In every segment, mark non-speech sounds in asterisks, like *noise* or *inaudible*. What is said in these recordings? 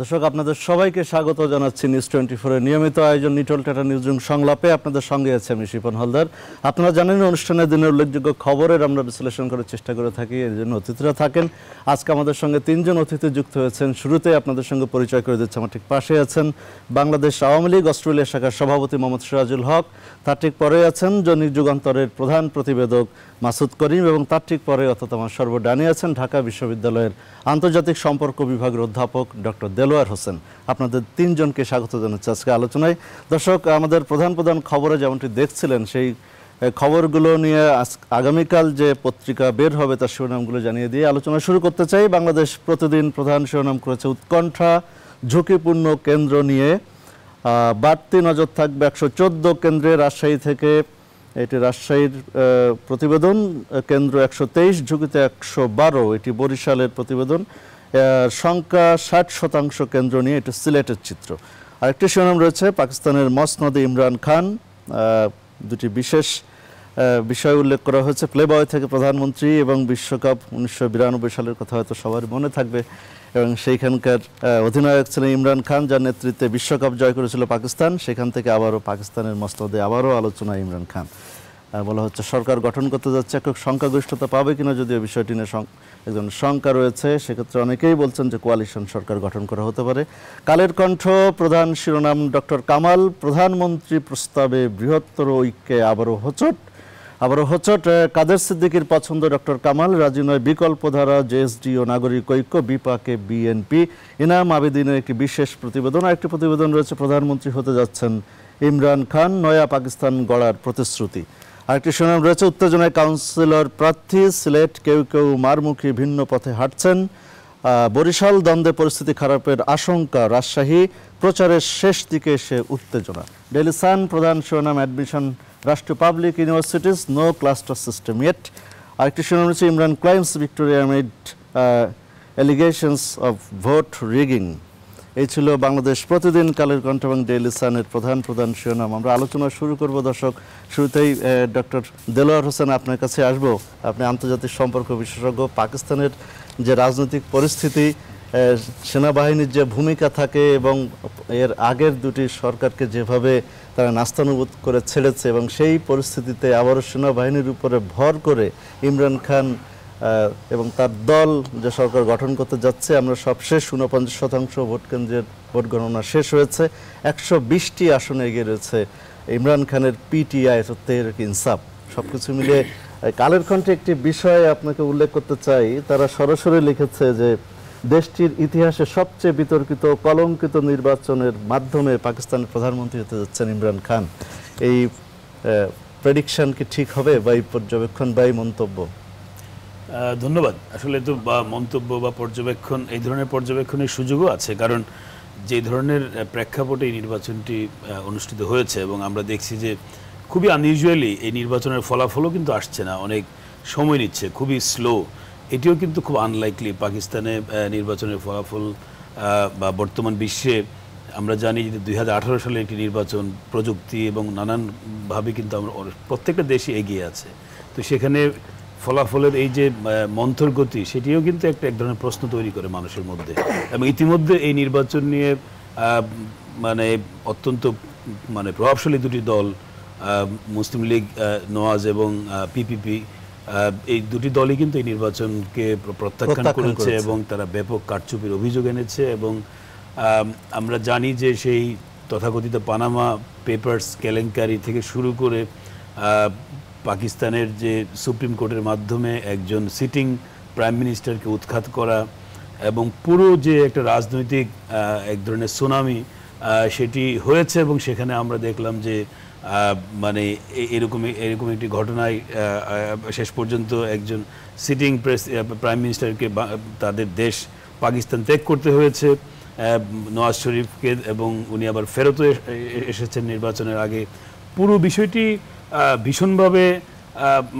দর্শক আপনাদের সবাইকে স্বাগত জানাচ্ছি নিউজ টোয়েন্টি ফোরের নিয়মিত আয়োজন নিটল টাটা নিউজরুম সংলাপে আপনাদের সঙ্গে আছে আমি শিপন হালদার আপনারা জানেন অনুষ্ঠানের দিনের উল্লেখযোগ্য খবরের আমরা বিশ্লেষণ করার চেষ্টা করে থাকি এর জন্য অতিথিরা থাকেন আজকে আমাদের সঙ্গে তিনজন অতিথি যুক্ত হয়েছেন শুরুতে আপনাদের সঙ্গে পরিচয় করে দিচ্ছে আমার ঠিক পাশে আছেন বাংলাদেশ আওয়ামী লীগ অস্ট্রেলিয়া শাখার সভাপতি মোহাম্মদ সিরাজুল হক তার ঠিক পরে আছেন জনিক যুগান্তরের প্রধান প্রতিবেদক মাসুদ করিম এবং তার ঠিক পরে অর্থাৎ আমার সর্বডানে আছেন ঢাকা বিশ্ববিদ্যালয়ের আন্তর্জাতিক সম্পর্ক বিভাগের অধ্যাপক ডক্টর দেলোয়ার হোসেন আপনাদের তিনজনকে স্বাগত জানাচ্ছি আজকে আলোচনায় দর্শক আমাদের প্রধান প্রধান খবরে যেমনটি দেখছিলেন সেই খবরগুলো নিয়ে আগামীকাল যে পত্রিকা বের হবে তার শিরোনামগুলো জানিয়ে দিয়ে আলোচনা শুরু করতে চাই বাংলাদেশ প্রতিদিন প্রধান শিরোনাম করেছে উৎকণ্ঠা ঝুঁকিপূর্ণ কেন্দ্র নিয়ে বাড়তি নজর থাকবে একশো চোদ্দ কেন্দ্রে রাজশাহী থেকে এটি রাজশাহীর প্রতিবেদন কেন্দ্র একশো তেইশ ঝুঁকিতে একশো বারো এটি বরিশালের প্রতিবেদন সংখ্যা ষাট শতাংশ কেন্দ্র নিয়ে এটি সিলেটের চিত্র আরেকটি শিরোনাম রয়েছে পাকিস্তানের মসনদে ইমরান খান দুটি বিশেষ বিষয় উল্লেখ করা হয়েছে প্লেবয় থেকে প্রধানমন্ত্রী এবং বিশ্বকাপ উনিশশো সালের কথা হয়তো সবার মনে থাকবে এবং সেইখানকার অধিনায়ক ছিলেন ইমরান খান যার নেতৃত্বে বিশ্বকাপ জয় করেছিল পাকিস্তান সেখান থেকে আবারও পাকিস্তানের মস্তদে আবারও আলোচনা ইমরান খান বলা হচ্ছে সরকার গঠন করতে যাচ্ছে একক সংখ্যাগরিষ্ঠতা পাবে কিনা যদিও বিষয়টি নিয়ে একজন শঙ্কা রয়েছে সেক্ষেত্রে অনেকেই বলছেন যে কোয়ালিশন সরকার গঠন করা হতে পারে কালের কণ্ঠ প্রধান শিরোনাম ডক্টর কামাল প্রধানমন্ত্রী প্রস্তাবে বৃহত্তর ঐক্যে আবারও হোচট আবার হচট কাদের সিদ্দিকীর পছন্দ ডক্টর কামাল রাজি নয় বিকল্পধারা জেএসডি ও নাগরিক ঐক্য বিপাকে বিএনপি ইনাম আবেদিনের একটি বিশেষ প্রতিবেদন আরেকটি প্রতিবেদন রয়েছে প্রধানমন্ত্রী হতে যাচ্ছেন ইমরান খান নয়া পাকিস্তান গড়ার প্রতিশ্রুতি আরেকটি সুনাম রয়েছে উত্তেজনায় কাউন্সিলর প্রার্থী সিলেট কেউ কেউ মারমুখী ভিন্ন পথে হাঁটছেন বরিশাল দ্বন্দ্বে পরিস্থিতি খারাপের আশঙ্কা রাজশাহী প্রচারের শেষ দিকে এসে উত্তেজনা ডেলি সান প্রধান শিরোনাম অ্যাডমিশন রাষ্ট্রীয় public universities no cluster system yet আরেকটি University হচ্ছে Imran claims Victoria made allegations of vote rigging এই ছিল বাংলাদেশ প্রতিদিন কালের কণ্ঠ এবং ডেইলি সানের প্রধান প্রধান শিরোনাম আমরা আলোচনা শুরু করব দর্শক শুরুতেই ডক্টর দেলোয়ার হোসেন আপনার কাছে আসব আপনি আন্তর্জাতিক সম্পর্ক বিশেষজ্ঞ পাকিস্তানের যে রাজনৈতিক পরিস্থিতি সেনাবাহিনীর যে ভূমিকা থাকে এবং এর আগের দুটি সরকারকে যেভাবে তারা নাস্তানুবোধ করে ছেড়েছে এবং সেই পরিস্থিতিতে আবারও সেনাবাহিনীর উপরে ভর করে ইমরান খান এবং তার দল যে সরকার গঠন করতে যাচ্ছে আমরা সবশেষ ঊনপঞ্চাশ শতাংশ ভোট কেন্দ্রের ভোট গণনা শেষ হয়েছে একশো বিশটি আসনে এগিয়ে রয়েছে ইমরান খানের পিটিআই তেহর ইনসাফ সব কিছু মিলে কালের কণ্ঠে একটি বিষয় আপনাকে উল্লেখ করতে চাই তারা সরাসরি লিখেছে যে দেশটির ইতিহাসে সবচেয়ে বিতর্কিত কলঙ্কিত নির্বাচনের মাধ্যমে পাকিস্তানের প্রধানমন্ত্রী হতে যাচ্ছেন ইমরান খান এই প্রেডিকশন কি ঠিক হবে বা এই পর্যবেক্ষণ বা এই মন্তব্য ধন্যবাদ আসলে তো বা মন্তব্য বা পর্যবেক্ষণ এই ধরনের পর্যবেক্ষণের সুযোগও আছে কারণ যে ধরনের প্রেক্ষাপটে এই নির্বাচনটি অনুষ্ঠিত হয়েছে এবং আমরা দেখছি যে খুবই আনইউজুয়ালি এই নির্বাচনের ফলাফলও কিন্তু আসছে না অনেক সময় নিচ্ছে খুবই স্লো এটিও কিন্তু খুব আনলাইকলি পাকিস্তানে নির্বাচনের ফলাফল বা বর্তমান বিশ্বে আমরা জানি যে দুই সালে একটি নির্বাচন প্রযুক্তি এবং নানানভাবে কিন্তু আমরা প্রত্যেকটা দেশে এগিয়ে আছে তো সেখানে ফলাফলের এই যে মন্থর গতি সেটিও কিন্তু একটা এক ধরনের প্রশ্ন তৈরি করে মানুষের মধ্যে এবং ইতিমধ্যে এই নির্বাচন নিয়ে মানে অত্যন্ত মানে প্রভাবশালী দুটি দল মুসলিম লীগ নওয়াজ এবং পিপিপি এই দুটি দলই কিন্তু এই নির্বাচনকে প্রত্যাখ্যান করেছে এবং তারা ব্যাপক কারচুপির অভিযোগ এনেছে এবং আমরা জানি যে সেই তথাকথিত পানামা পেপার্স কেলেঙ্কারি থেকে শুরু করে পাকিস্তানের যে সুপ্রিম কোর্টের মাধ্যমে একজন সিটিং প্রাইম মিনিস্টারকে উৎখাত করা এবং পুরো যে একটা রাজনৈতিক এক ধরনের সুনামি সেটি হয়েছে এবং সেখানে আমরা দেখলাম যে মানে এরকম এরকম একটি ঘটনায় শেষ পর্যন্ত একজন সিটিং প্রেস প্রাইম মিনিস্টারকে তাদের দেশ পাকিস্তান ত্যাগ করতে হয়েছে নওয়াজ শরীফকে এবং উনি আবার ফেরত এসেছেন নির্বাচনের আগে পুরো বিষয়টি ভীষণভাবে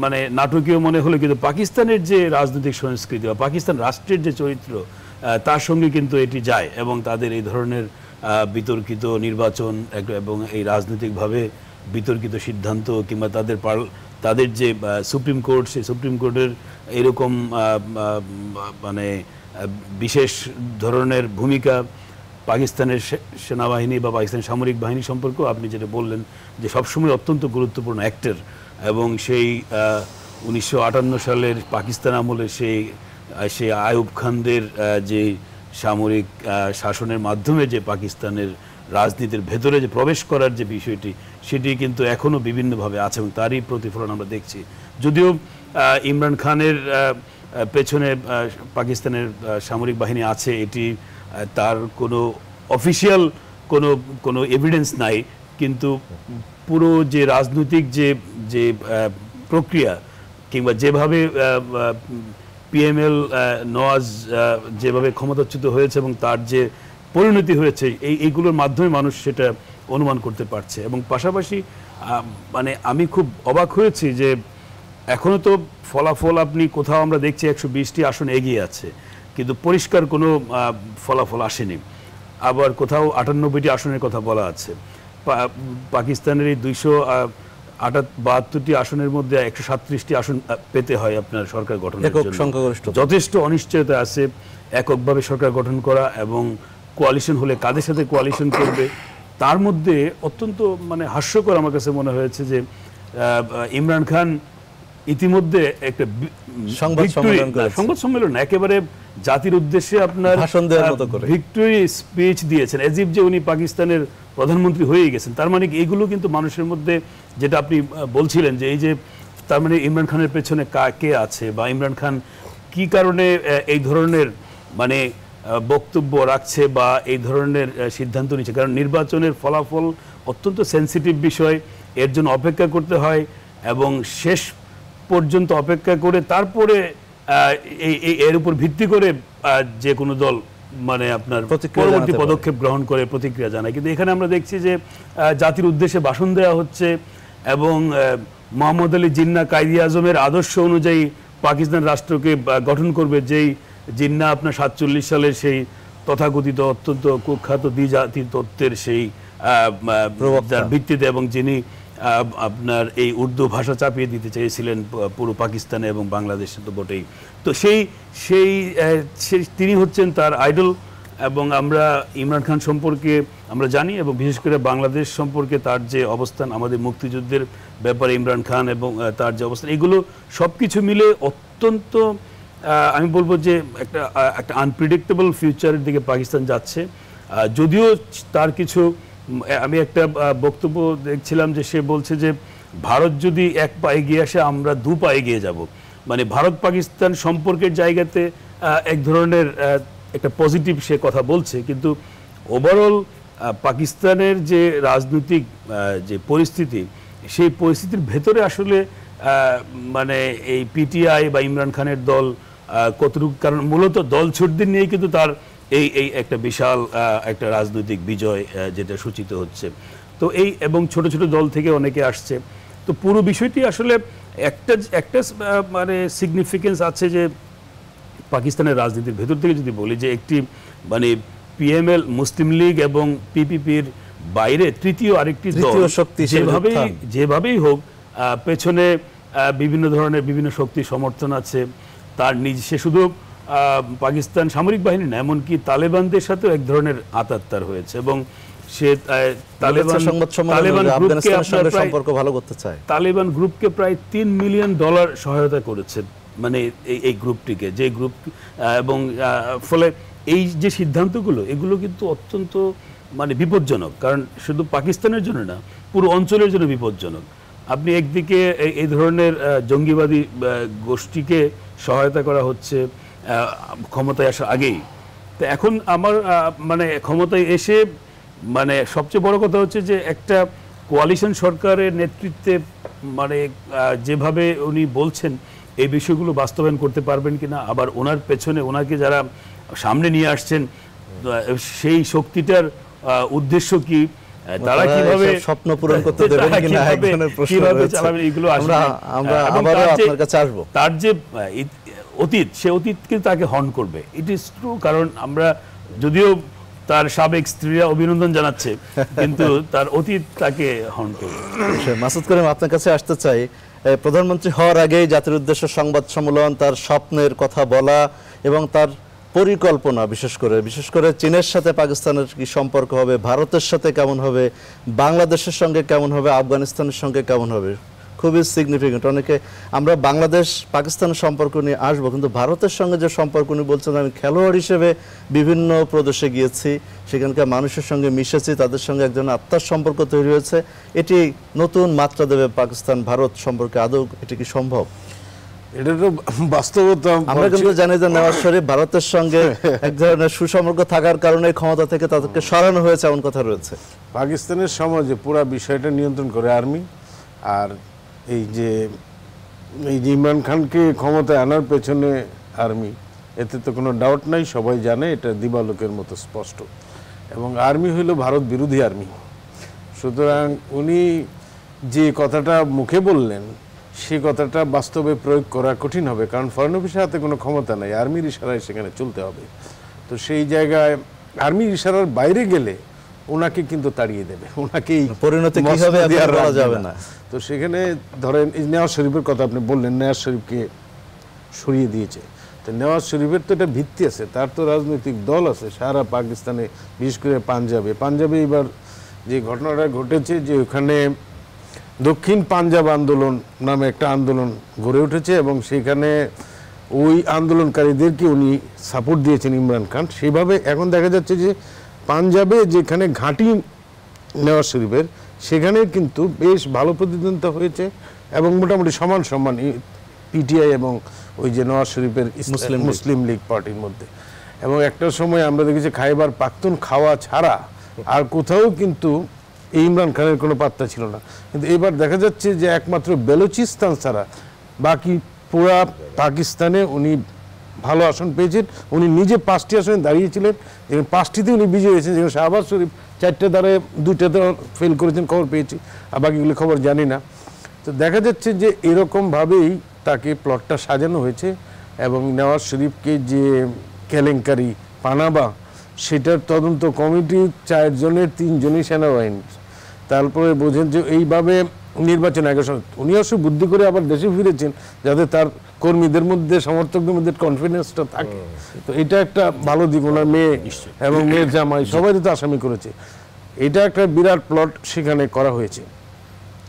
মানে নাটকীয় মনে হলো কিন্তু পাকিস্তানের যে রাজনৈতিক সংস্কৃতি বা পাকিস্তান রাষ্ট্রের যে চরিত্র তার সঙ্গে কিন্তু এটি যায় এবং তাদের এই ধরনের বিতর্কিত নির্বাচন এবং এই রাজনৈতিকভাবে বিতর্কিত সিদ্ধান্ত কিংবা তাদের পার তাদের যে সুপ্রিম কোর্ট সেই সুপ্রিম কোর্টের এরকম মানে বিশেষ ধরনের ভূমিকা পাকিস্তানের সেনাবাহিনী বা পাকিস্তানের সামরিক বাহিনী সম্পর্ক আপনি যেটা বললেন যে সবসময় অত্যন্ত গুরুত্বপূর্ণ অ্যাক্টর এবং সেই উনিশশো সালের পাকিস্তান আমলে সেই সেই আয়ুব খানদের যে সামরিক শাসনের মাধ্যমে যে পাকিস্তানের রাজনীতির ভেতরে যে প্রবেশ করার যে বিষয়টি সেটি কিন্তু এখনও বিভিন্নভাবে আছে এবং তারই প্রতিফলন আমরা দেখছি যদিও ইমরান খানের পেছনে পাকিস্তানের সামরিক বাহিনী আছে এটি তার কোনো অফিসিয়াল কোনো কোনো এভিডেন্স নাই কিন্তু পুরো যে রাজনৈতিক যে যে প্রক্রিয়া কিংবা যেভাবে পিএমএল নওয়াজ যেভাবে ক্ষমতাচ্যুত হয়েছে এবং তার যে পরিণতি হয়েছে এই এইগুলোর মাধ্যমে মানুষ সেটা অনুমান করতে পারছে এবং পাশাপাশি মানে আমি খুব অবাক হয়েছি যে এখনও তো ফলাফল আপনি কোথাও আমরা দেখছি একশো বিশটি আসন এগিয়ে আছে কিন্তু পরিষ্কার কোনো ফলাফল আসেনি আবার কোথাও আটানব্বইটি আসনের কথা বলা আছে পাকিস্তানের এই দুইশো আটাত বাহাত্তরটি আসনের মধ্যে একশো সাতত্রিশটি আসন পেতে হয় আপনার সরকার গঠন জন্য যথেষ্ট অনিশ্চয়তা আছে এককভাবে সরকার গঠন করা এবং কোয়ালিশন হলে কাদের সাথে কোয়ালিশন করবে তার মধ্যে অত্যন্ত মানে হাস্যকর আমার কাছে মনে হয়েছে যে ইমরান খান ইতিমধ্যে একটা সংবাদ সংবাদ সম্মেলন একেবারে জাতির উদ্দেশ্যে আপনার ভাষণ দেওয়ার মতো করে ভিক্টরি স্পিচ দিয়েছেন এজিব যে উনি পাকিস্তানের প্রধানমন্ত্রী হয়ে গেছেন তার মানে এগুলো কিন্তু মানুষের মধ্যে যেটা আপনি বলছিলেন যে এই যে তার মানে ইমরান খানের পেছনে কে আছে বা ইমরান খান কি কারণে এই ধরনের মানে বক্তব্য রাখছে বা এই ধরনের সিদ্ধান্ত নিচ্ছে কারণ নির্বাচনের ফলাফল অত্যন্ত সেন্সিটিভ বিষয় এর জন্য অপেক্ষা করতে হয় এবং শেষ পর্যন্ত অপেক্ষা করে তারপরে এর উপর ভিত্তি করে যে কোনো দল মানে আপনার পরবর্তী পদক্ষেপ গ্রহণ করে প্রতিক্রিয়া জানায় কিন্তু এখানে আমরা দেখছি যে জাতির উদ্দেশ্যে ভাষণ দেওয়া হচ্ছে এবং মোহাম্মদ আলী জিন্না কায়দি আজমের আদর্শ অনুযায়ী পাকিস্তান রাষ্ট্রকে গঠন করবে যেই জিন্না আপনার সাতচল্লিশ সালের সেই তথাকথিত অত্যন্ত কুখ্যাত দ্বিজাতি তত্ত্বের সেই প্রবক্তার ভিত্তিতে এবং যিনি আপনার এই উর্দু ভাষা চাপিয়ে দিতে চেয়েছিলেন পুরো পাকিস্তানে এবং বাংলাদেশে তো বটেই তো সেই সেই তিনি হচ্ছেন তার আইডল এবং আমরা ইমরান খান সম্পর্কে আমরা জানি এবং বিশেষ করে বাংলাদেশ সম্পর্কে তার যে অবস্থান আমাদের মুক্তিযুদ্ধের ব্যাপারে ইমরান খান এবং তার যে অবস্থান এগুলো সব কিছু মিলে অত্যন্ত আমি বলবো যে একটা একটা আনপ্রিডিক্টেবল ফিউচারের দিকে পাকিস্তান যাচ্ছে যদিও তার কিছু আমি একটা বক্তব্য দেখছিলাম যে সে বলছে যে ভারত যদি এক পায়ে গিয়ে আসে আমরা দু পায়ে এগিয়ে যাব মানে ভারত পাকিস্তান সম্পর্কের জায়গাতে এক ধরনের একটা পজিটিভ সে কথা বলছে কিন্তু ওভারঅল পাকিস্তানের যে রাজনৈতিক যে পরিস্থিতি সেই পরিস্থিতির ভেতরে আসলে মানে এই পিটিআই বা ইমরান খানের দল কতটুকু কারণ মূলত দল ছুটদিন নিয়ে কিন্তু তার এই এই একটা বিশাল একটা রাজনৈতিক বিজয় যেটা সূচিত হচ্ছে তো এই এবং ছোট ছোট দল থেকে অনেকে আসছে তো পুরো বিষয়টি আসলে একটা একটা মানে সিগনিফিকেন্স আছে যে পাকিস্তানের রাজনীতির ভেতর থেকে যদি বলি যে একটি মানে পিএমএল মুসলিম লীগ এবং পিপিপির বাইরে তৃতীয় আরেকটি দল শক্তি যেভাবেই যেভাবেই হোক পেছনে বিভিন্ন ধরনের বিভিন্ন শক্তি সমর্থন আছে তার নিজ সে শুধু পাকিস্তান সামরিক বাহিনী না এমনকি তালেবানদের সাথেও এক ধরনের আতাত্তার হয়েছে এবং সে তালেবান তালেবান গ্রুপকে সম্পর্ক ভালো করতে চায় তালেবান গ্রুপকে প্রায় তিন মিলিয়ন ডলার সহায়তা করেছে মানে এই গ্রুপটিকে যে গ্রুপ এবং ফলে এই যে সিদ্ধান্তগুলো এগুলো কিন্তু অত্যন্ত মানে বিপজ্জনক কারণ শুধু পাকিস্তানের জন্য না পুরো অঞ্চলের জন্য বিপজ্জনক আপনি একদিকে এই ধরনের জঙ্গিবাদী গোষ্ঠীকে সহায়তা করা হচ্ছে ক্ষমতায় আসার আগেই তো এখন আমার মানে ক্ষমতায় এসে মানে সবচেয়ে বড় কথা হচ্ছে যে একটা কোয়ালিশন সরকারের নেতৃত্বে মানে যেভাবে উনি বলছেন এই বিষয়গুলো বাস্তবায়ন করতে পারবেন কিনা আবার ওনার পেছনে ওনাকে যারা সামনে নিয়ে আসছেন সেই শক্তিটার উদ্দেশ্য কী তারা কিভাবে স্বপ্ন পূরণ করতে দেবেন কিনা এক ধরনের প্রশ্ন এগুলো আমরা আবারও আপনার কাছে আসব তার যে অতীত সে অতীত কিন্তু তাকে করবে ইট ইজ ট্রু কারণ আমরা যদিও তার সাবেক স্ত্রীরা অভিনন্দন জানাচ্ছে কিন্তু *laughs* তার অতীত তাকে হর্ন করবে মাসুদ করিম আপনার কাছে আসতে চাই প্রধানমন্ত্রী হওয়ার আগে জাতির উদ্দেশ্য সংবাদ সম্মেলন তার স্বপ্নের কথা বলা এবং তার পরিকল্পনা বিশেষ করে বিশেষ করে চীনের সাথে পাকিস্তানের কি সম্পর্ক হবে ভারতের সাথে কেমন হবে বাংলাদেশের সঙ্গে কেমন হবে আফগানিস্তানের সঙ্গে কেমন হবে খুবই সিগনিফিকেন্ট অনেকে আমরা বাংলাদেশ পাকিস্তানের সম্পর্ক নিয়ে আসবো কিন্তু ভারতের সঙ্গে যে সম্পর্ক নিয়ে বলছেন আমি খেলোয়াড় হিসেবে বিভিন্ন প্রদেশে গিয়েছি সেখানকার মানুষের সঙ্গে মিশেছি তাদের সঙ্গে একজন আত্মার সম্পর্ক তৈরি হয়েছে এটি নতুন মাত্রা দেবে পাকিস্তান ভারত সম্পর্কে আদৌ এটি কি সম্ভব এটা তো বাস্তবতা আমরা কিন্তু জানি যে নেওয়াশ্বরী ভারতের সঙ্গে এক ধরনের সুসম্পর্ক থাকার কারণে ক্ষমতা থেকে তাদেরকে সরানো হয়েছে এমন কথা রয়েছে পাকিস্তানের সমাজে পুরো বিষয়টা নিয়ন্ত্রণ করে আর্মি আর এই যে এই যে ইমরান খানকে ক্ষমতায় আনার পেছনে আর্মি এতে তো কোনো ডাউট নাই সবাই জানে এটা দিবালোকের মতো স্পষ্ট এবং আর্মি হইল ভারত বিরোধী আর্মি সুতরাং উনি যে কথাটা মুখে বললেন সেই কথাটা বাস্তবে প্রয়োগ করা কঠিন হবে কারণ ফরেন অফিসের হাতে কোনো ক্ষমতা নাই আর্মির ইশারায় সেখানে চলতে হবে তো সেই জায়গায় আর্মির ইশারার বাইরে গেলে ওনাকে কিন্তু তাড়িয়ে দেবে ওনাকেই পরিণতি কি হবে যাবে না তো সেখানে ধরেন নেওয়াজ শরীফের কথা আপনি বললেন নেওয়াজ শরীফকে সরিয়ে দিয়েছে তো নেওয়াজ শরীফের তো এটা ভিত্তি আছে তার তো রাজনৈতিক দল আছে সারা পাকিস্তানে বিশেষ করে পাঞ্জাবে পাঞ্জাবে এবার যে ঘটনাটা ঘটেছে যে ওখানে দক্ষিণ পাঞ্জাব আন্দোলন নামে একটা আন্দোলন গড়ে উঠেছে এবং সেখানে ওই আন্দোলনকারীদেরকে উনি সাপোর্ট দিয়েছেন ইমরান খান সেভাবে এখন দেখা যাচ্ছে যে পাঞ্জাবে যেখানে ঘাঁটি নেওয়াজ শরীফের সেখানে কিন্তু বেশ ভালো প্রতিদ্বন্দ্বিতা হয়েছে এবং মোটামুটি সমান সমান পিটিআই এবং ওই যে নওয়াজ শরীফের মুসলিম মুসলিম লীগ পার্টির মধ্যে এবং একটা সময় আমরা দেখেছি খাইবার পাক্তুন খাওয়া ছাড়া আর কোথাও কিন্তু এই ইমরান খানের কোনো পাত্তা ছিল না কিন্তু এবার দেখা যাচ্ছে যে একমাত্র বেলুচিস্তান ছাড়া বাকি পুরা পাকিস্তানে উনি ভালো আসন পেয়েছেন উনি নিজে পাঁচটি আসনে দাঁড়িয়েছিলেন যেখানে পাঁচটিতে উনি বিজয়ী হয়েছেন যেখানে শাহবাজ শরীফ চারটে দ্বারা ফেল করেছেন খবর পেয়েছি আর বাকিগুলি খবর জানি না তো দেখা যাচ্ছে যে এরকমভাবেই তাকে প্লটটা সাজানো হয়েছে এবং নওয়াজ শরীফকে যে কেলেঙ্কারি পানাবা সেটার তদন্ত কমিটি চারজনের তিনজনই সেনাবাহিনী তারপরে বোঝেন যে এইভাবে নির্বাচন আগে উনি অবশ্যই বুদ্ধি করে আবার দেশে ফিরেছেন যাতে তার কর্মীদের মধ্যে সমর্থকদের মধ্যে কনফিডেন্সটা থাকে তো এটা একটা ভালো দিক ওনার মেয়ে এবং মেয়ের জামাই সবাই তো আসামি করেছে এটা একটা বিরাট প্লট সেখানে করা হয়েছে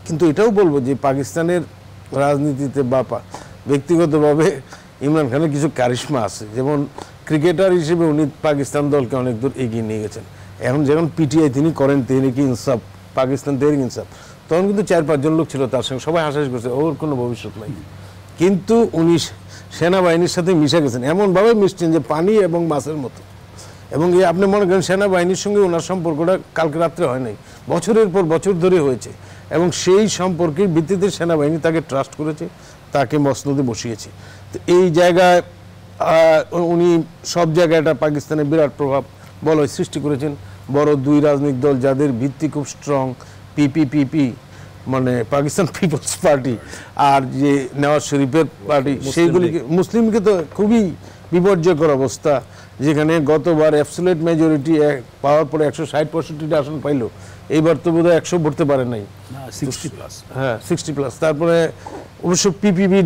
কিন্তু এটাও বলবো যে পাকিস্তানের রাজনীতিতে বা ব্যক্তিগতভাবে ইমরান খানের কিছু কারিশ্মা আছে যেমন ক্রিকেটার হিসেবে উনি পাকিস্তান দলকে অনেক দূর এগিয়ে নিয়ে গেছেন এখন যখন পিটিআই তিনি করেন তিনি কি ইনসাফ পাকিস্তান তেহরিক ইনসাফ তখন কিন্তু চার পাঁচজন লোক ছিল তার সঙ্গে সবাই আশ্বাস করছে ওর কোনো ভবিষ্যৎ নাই কিন্তু উনি সেনাবাহিনীর সাথে মিশে গেছেন এমনভাবে মিশছেন যে পানি এবং মাছের মতো এবং এই আপনি মনে করেন সেনাবাহিনীর সঙ্গে ওনার সম্পর্কটা কালকে রাত্রে হয় নাই বছরের পর বছর ধরে হয়েছে এবং সেই সম্পর্কের ভিত্তিতে সেনাবাহিনী তাকে ট্রাস্ট করেছে তাকে মসনদে বসিয়েছে তো এই জায়গায় উনি সব জায়গায় একটা পাকিস্তানের বিরাট প্রভাব বলয় সৃষ্টি করেছেন বড় দুই রাজনৈতিক দল যাদের ভিত্তি খুব স্ট্রং পিপিপিপি মানে পাকিস্তান পিপলস পার্টি আর যে নওয়াজ শরীফের পার্টি সেইগুলিকে মুসলিমকে তো খুবই বিপর্যয়কর অবস্থা যেখানে গতবার অ্যাবসুলেট মেজরিটি পাওয়ার পরে একশো ষাট পঁয়ষট্টি আসন পাইল এইবার তো বোধহয় একশো ভরতে পারে নাই হ্যাঁ সিক্সটি প্লাস তারপরে অবশ্য পিপিবি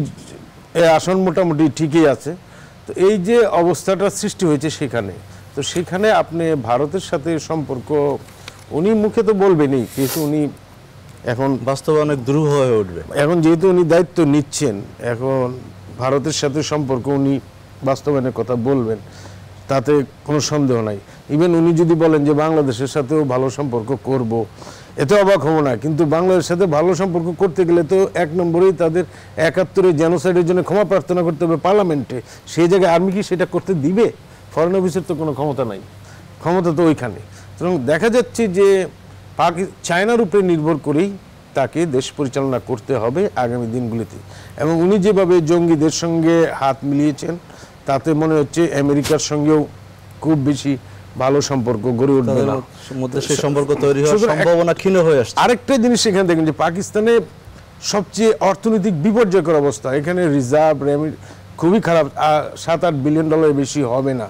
আসন মোটামুটি ঠিকই আছে তো এই যে অবস্থাটা সৃষ্টি হয়েছে সেখানে তো সেখানে আপনি ভারতের সাথে সম্পর্ক উনি মুখে তো বলবেনই কিন্তু উনি এখন বাস্তবে অনেক দ্রুহ হয়ে উঠবে এখন যেহেতু উনি দায়িত্ব নিচ্ছেন এখন ভারতের সাথে সম্পর্ক উনি বাস্তবায়নের কথা বলবেন তাতে কোনো সন্দেহ নাই ইভেন উনি যদি বলেন যে বাংলাদেশের সাথেও ভালো সম্পর্ক করব এতে অবাক হবো না কিন্তু বাংলাদেশের সাথে ভালো সম্পর্ক করতে গেলে তো এক নম্বরেই তাদের একাত্তরে জেনোসাইডের জন্য ক্ষমা প্রার্থনা করতে হবে পার্লামেন্টে সেই জায়গায় আর্মি কি সেটা করতে দিবে ফরেন অফিসের তো কোনো ক্ষমতা নাই ক্ষমতা তো ওইখানে সুতরাং দেখা যাচ্ছে যে পাকি চায়নার উপরে নির্ভর করেই তাকে দেশ পরিচালনা করতে হবে আগামী দিনগুলিতে এবং উনি যেভাবে জঙ্গিদের সঙ্গে হাত মিলিয়েছেন তাতে মনে হচ্ছে আমেরিকার সঙ্গেও খুব বেশি ভালো সম্পর্ক গড়ে উঠবে না মধ্যে সেই সম্পর্ক তৈরি হওয়ার সম্ভাবনা ক্ষীণ হয়ে আসছে আরেকটা জিনিস এখানে দেখুন যে পাকিস্তানে সবচেয়ে অর্থনৈতিক বিপর্যয়কর অবস্থা এখানে রিজার্ভ রেমি খুবই খারাপ সাত আট বিলিয়ন ডলারের বেশি হবে না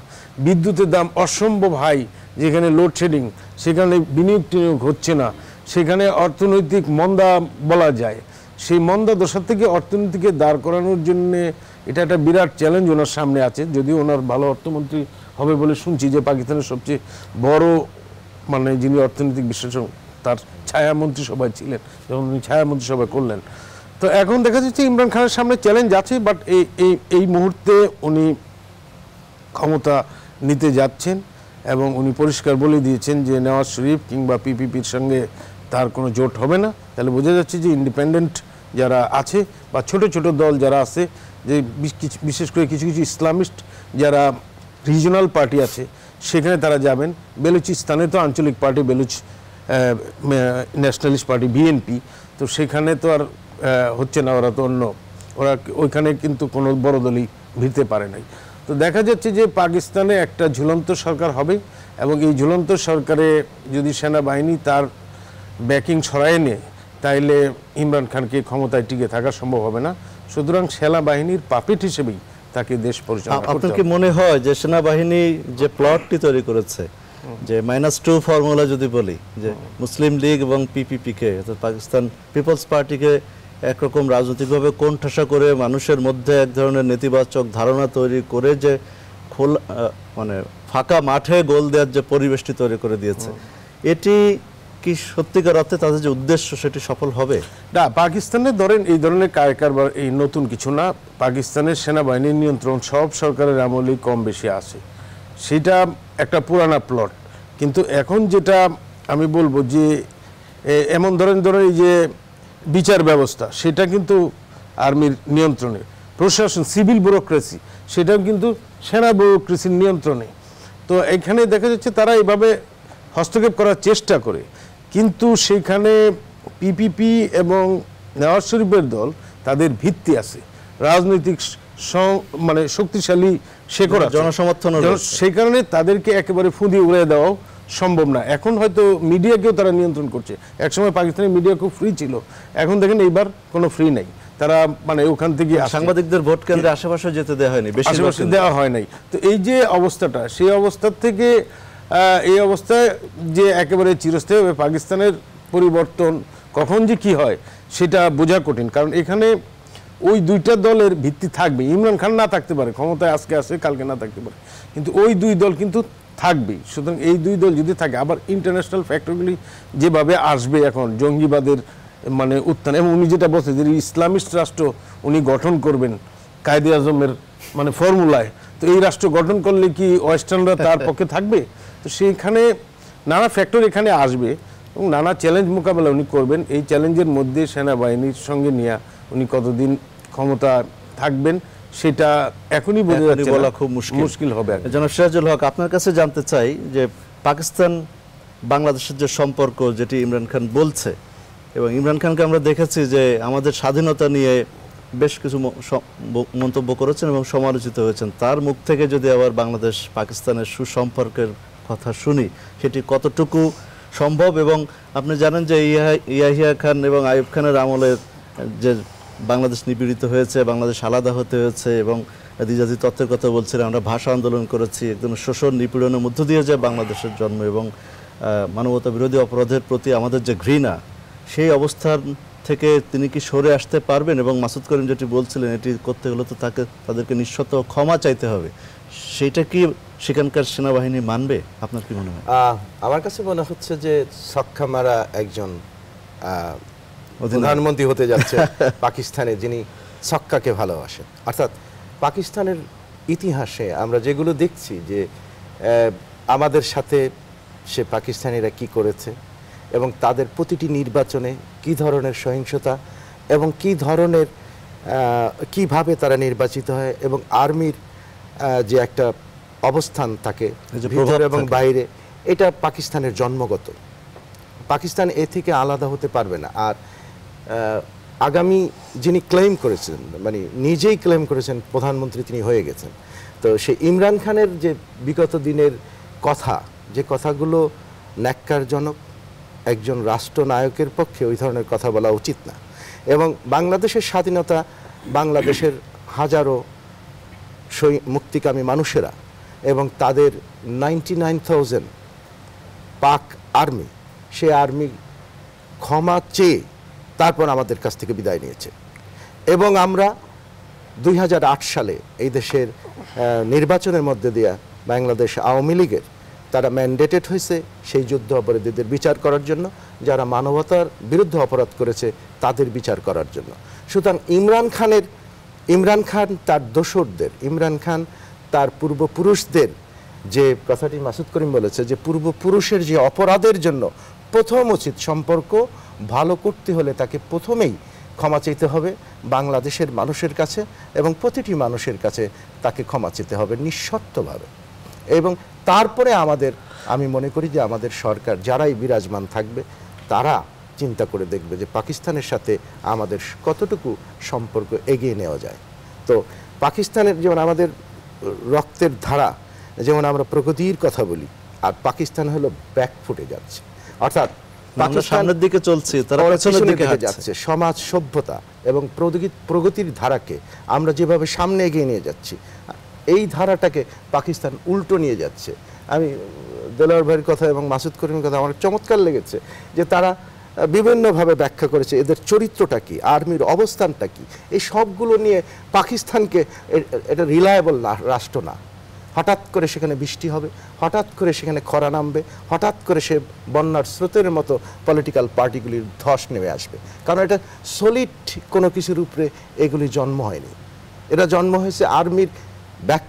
বিদ্যুতের দাম অসম্ভব হাই যেখানে লোডশেডিং সেখানে বিনিয়োগ টিনিয়োগ হচ্ছে না সেখানে অর্থনৈতিক মন্দা বলা যায় সেই মন্দা দশা থেকে অর্থনীতিকে দাঁড় করানোর জন্য এটা একটা বিরাট চ্যালেঞ্জ ওনার সামনে আছে যদি ওনার ভালো অর্থমন্ত্রী হবে বলে শুনছি যে পাকিস্তানের সবচেয়ে বড় মানে যিনি অর্থনৈতিক বিশ্লেষক তার ছায়া মন্ত্রিসভায় ছিলেন যখন উনি ছায়া মন্ত্রিসভায় করলেন তো এখন দেখা যাচ্ছে ইমরান খানের সামনে চ্যালেঞ্জ আছে বাট এই এই এই মুহূর্তে উনি ক্ষমতা নিতে যাচ্ছেন এবং উনি পরিষ্কার বলে দিয়েছেন যে নওয়াজ শরীফ কিংবা পিপিপির সঙ্গে তার কোনো জোট হবে না তাহলে বোঝা যাচ্ছে যে ইন্ডিপেন্ডেন্ট যারা আছে বা ছোট ছোট দল যারা আছে যে বিশেষ করে কিছু কিছু ইসলামিস্ট যারা রিজনাল পার্টি আছে সেখানে তারা যাবেন বেলুচিস্তানে তো আঞ্চলিক party Baloch nationalist party BNP তো সেখানে তো আর হচ্ছে না ওরা তো অন্য ওরা ওইখানে কিন্তু কোনো বড় দলই ভিড়তে পারে নাই তো দেখা যাচ্ছে যে পাকিস্তানে একটা ঝুলন্ত সরকার হবে এবং এই ঝুলন্ত সরকারে যদি সেনাবাহিনী তার ব্যাকিং ছড়ায় নেয় তাইলে ইমরান খানকে ক্ষমতায় টিকে থাকা সম্ভব হবে না সুতরাং সেনাবাহিনীর পাপিট হিসেবেই তাকে দেশ পরিচালনা আপনার কি মনে হয় যে সেনাবাহিনী যে প্লটটি তৈরি করেছে যে মাইনাস টু ফর্মুলা যদি বলি যে মুসলিম লীগ এবং পিপিপিকে অর্থাৎ পাকিস্তান পিপলস পার্টিকে একরকম রাজনৈতিকভাবে কোণঠাসা করে মানুষের মধ্যে এক ধরনের নেতিবাচক ধারণা তৈরি করে যে খোলা মানে ফাঁকা মাঠে গোল দেওয়ার যে পরিবেশটি তৈরি করে দিয়েছে এটি কি সত্যিকার অর্থে তাদের যে উদ্দেশ্য সেটি সফল হবে না পাকিস্তানে ধরেন এই ধরনের কারবার এই নতুন কিছু না পাকিস্তানের সেনাবাহিনীর নিয়ন্ত্রণ সব সরকারের আমলেই কম বেশি আছে সেটা একটা পুরানা প্লট কিন্তু এখন যেটা আমি বলবো যে এমন ধরেন ধরেন এই যে বিচার ব্যবস্থা সেটা কিন্তু আর্মির নিয়ন্ত্রণে প্রশাসন সিভিল ব্যুরোক্রেসি সেটাও কিন্তু সেনা ব্যুরোক্রেসির নিয়ন্ত্রণে তো এখানে দেখা যাচ্ছে তারা এইভাবে হস্তক্ষেপ করার চেষ্টা করে কিন্তু সেখানে পিপিপি এবং নওয়াজ শরীফের দল তাদের ভিত্তি আছে রাজনৈতিক মানে শক্তিশালী শেখর জনসমর্থন সেই কারণে তাদেরকে একেবারে ফুঁদি উড়ে দেওয়াও সম্ভব না এখন হয়তো মিডিয়াকেও তারা নিয়ন্ত্রণ করছে একসময় পাকিস্তানের মিডিয়া খুব ফ্রি ছিল এখন দেখেন এইবার কোনো ফ্রি নেই তারা মানে ওখান থেকে সাংবাদিকদের ভোট কেন্দ্রে আশেপাশে যেতে দেওয়া হয়নি বেশি দেওয়া হয় নাই তো এই যে অবস্থাটা সেই অবস্থার থেকে এই অবস্থায় যে একেবারে চিরস্থায়ীভাবে পাকিস্তানের পরিবর্তন কখন যে কি হয় সেটা বোঝা কঠিন কারণ এখানে ওই দুইটা দলের ভিত্তি থাকবে ইমরান খান না থাকতে পারে ক্ষমতায় আজকে আসে কালকে না থাকতে পারে কিন্তু ওই দুই দল কিন্তু থাকবেই সুতরাং এই দুই দল যদি থাকে আবার ইন্টারন্যাশনাল ফ্যাক্টরগুলি যেভাবে আসবে এখন জঙ্গিবাদের মানে উত্থান এবং উনি যেটা বলছেন যে ইসলামিস্ট রাষ্ট্র উনি গঠন করবেন কায়দে আজমের মানে ফর্মুলায় তো এই রাষ্ট্র গঠন করলে কি ওয়েস্টার্নরা তার পক্ষে থাকবে তো সেইখানে নানা ফ্যাক্টর এখানে আসবে এবং নানা চ্যালেঞ্জ মোকাবেলা উনি করবেন এই চ্যালেঞ্জের মধ্যে সেনাবাহিনীর সঙ্গে নিয়ে উনি কতদিন ক্ষমতা থাকবেন সেটা এখনই বলা খুব মুশকিল হবে যেন সিরাজুল হক আপনার কাছে জানতে চাই যে পাকিস্তান বাংলাদেশের যে সম্পর্ক যেটি ইমরান খান বলছে এবং ইমরান খানকে আমরা দেখেছি যে আমাদের স্বাধীনতা নিয়ে বেশ কিছু মন্তব্য করেছেন এবং সমালোচিত হয়েছেন তার মুখ থেকে যদি আবার বাংলাদেশ পাকিস্তানের সুসম্পর্কের কথা শুনি সেটি কতটুকু সম্ভব এবং আপনি জানেন যে ইয়াহিয়া খান এবং আয়ুব খানের আমলের যে বাংলাদেশ নিপীড়িত হয়েছে বাংলাদেশ আলাদা হতে হয়েছে এবং দ্বিজাতি তত্ত্বের কথা বলছিলেন আমরা ভাষা আন্দোলন করেছি একদম শোষণ নিপীড়নের মধ্য দিয়ে যে বাংলাদেশের জন্ম এবং মানবতা বিরোধী অপরাধের প্রতি আমাদের যে ঘৃণা সেই অবস্থার থেকে তিনি কি সরে আসতে পারবেন এবং মাসুদ করিম যেটি বলছিলেন এটি করতে হলে তো তাকে তাদেরকে নিঃশত ক্ষমা চাইতে হবে সেটা কি সেখানকার সেনাবাহিনী মানবে আপনার কি মনে হয় আমার কাছে মনে হচ্ছে যে সক্ষা মারা একজন প্রধানমন্ত্রী হতে যাচ্ছে *laughs* পাকিস্তানে যিনি সক্কাকে ভালোবাসেন অর্থাৎ পাকিস্তানের ইতিহাসে আমরা যেগুলো দেখছি যে আমাদের সাথে সে পাকিস্তানিরা কি করেছে এবং তাদের প্রতিটি নির্বাচনে কি ধরনের সহিংসতা এবং কি ধরনের কিভাবে তারা নির্বাচিত হয় এবং আর্মির যে একটা অবস্থান থাকে ভিতরে এবং বাইরে এটা পাকিস্তানের জন্মগত পাকিস্তান এ থেকে আলাদা হতে পারবে না আর আগামী যিনি ক্লেম করেছেন মানে নিজেই ক্লেম করেছেন প্রধানমন্ত্রী তিনি হয়ে গেছেন তো সেই ইমরান খানের যে বিগত দিনের কথা যে কথাগুলো ন্যাক্কারজনক একজন রাষ্ট্রনায়কের পক্ষে ওই ধরনের কথা বলা উচিত না এবং বাংলাদেশের স্বাধীনতা বাংলাদেশের হাজারো মুক্তিকামী মানুষেরা এবং তাদের ninety nine thousand Pak army সে আর্মি ক্ষমা চেয়ে তারপর আমাদের কাছ থেকে বিদায় নিয়েছে এবং আমরা দুই সালে এই দেশের নির্বাচনের মধ্যে দিয়া বাংলাদেশ আওয়ামী লীগের তারা ম্যান্ডেটেড হয়েছে সেই যুদ্ধ অপরাধীদের বিচার করার জন্য যারা মানবতার বিরুদ্ধে অপরাধ করেছে তাদের বিচার করার জন্য সুতরাং ইমরান খানের ইমরান খান তার দোসরদের ইমরান খান তার পূর্বপুরুষদের যে কথাটি মাসুদ করিম বলেছে যে পূর্বপুরুষের যে অপরাধের জন্য প্রথম উচিত সম্পর্ক ভালো করতে হলে তাকে প্রথমেই ক্ষমা চাইতে হবে বাংলাদেশের মানুষের কাছে এবং প্রতিটি মানুষের কাছে তাকে ক্ষমা চেতে হবে নিঃশর্তভাবে এবং তারপরে আমাদের আমি মনে করি যে আমাদের সরকার যারাই বিরাজমান থাকবে তারা চিন্তা করে দেখবে যে পাকিস্তানের সাথে আমাদের কতটুকু সম্পর্ক এগিয়ে নেওয়া যায় তো পাকিস্তানের যেমন আমাদের রক্তের ধারা যেমন আমরা প্রগতির কথা বলি আর পাকিস্তান হলো ব্যাক ফুটে যাচ্ছে অর্থাৎ সামনের দিকে চলছে তারা যাচ্ছে সমাজ সভ্যতা এবং প্রগতির ধারাকে আমরা যেভাবে সামনে এগিয়ে নিয়ে যাচ্ছি এই ধারাটাকে পাকিস্তান উল্টো নিয়ে যাচ্ছে আমি দেলোয়ার ভাইয়ের কথা এবং মাসুদ করিমের কথা আমার চমৎকার লেগেছে যে তারা বিভিন্নভাবে ব্যাখ্যা করেছে এদের চরিত্রটা কি আর্মির অবস্থানটা কি এই সবগুলো নিয়ে পাকিস্তানকে এটা রিলায়েবল রাষ্ট্র না হঠাৎ করে সেখানে বৃষ্টি হবে হঠাৎ করে সেখানে খরা নামবে হঠাৎ করে সে বন্যার স্রোতের মতো পলিটিক্যাল পার্টিগুলির ধস নেমে আসবে কারণ এটা সলিড কোনো কিছুর উপরে এগুলি জন্ম হয়নি এরা জন্ম হয়েছে আর্মির ব্যাক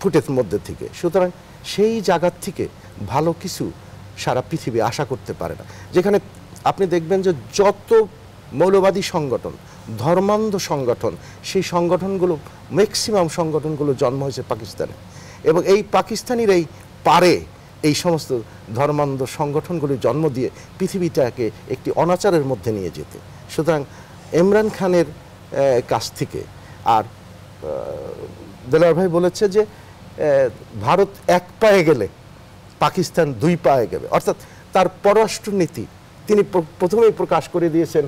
ফুটের মধ্যে থেকে সুতরাং সেই জায়গার থেকে ভালো কিছু সারা পৃথিবী আশা করতে পারে না যেখানে আপনি দেখবেন যে যত মৌলবাদী সংগঠন ধর্মান্ধ সংগঠন সেই সংগঠনগুলো ম্যাক্সিমাম সংগঠনগুলো জন্ম হয়েছে পাকিস্তানে এবং এই এই পারে এই সমস্ত ধর্মান্ধ সংগঠনগুলির জন্ম দিয়ে পৃথিবীটাকে একটি অনাচারের মধ্যে নিয়ে যেতে সুতরাং ইমরান খানের কাছ থেকে আর দেলার ভাই বলেছে যে ভারত এক পায়ে গেলে পাকিস্তান দুই পায়ে গেলে অর্থাৎ তার পররাষ্ট্রনীতি তিনি প্রথমেই প্রকাশ করে দিয়েছেন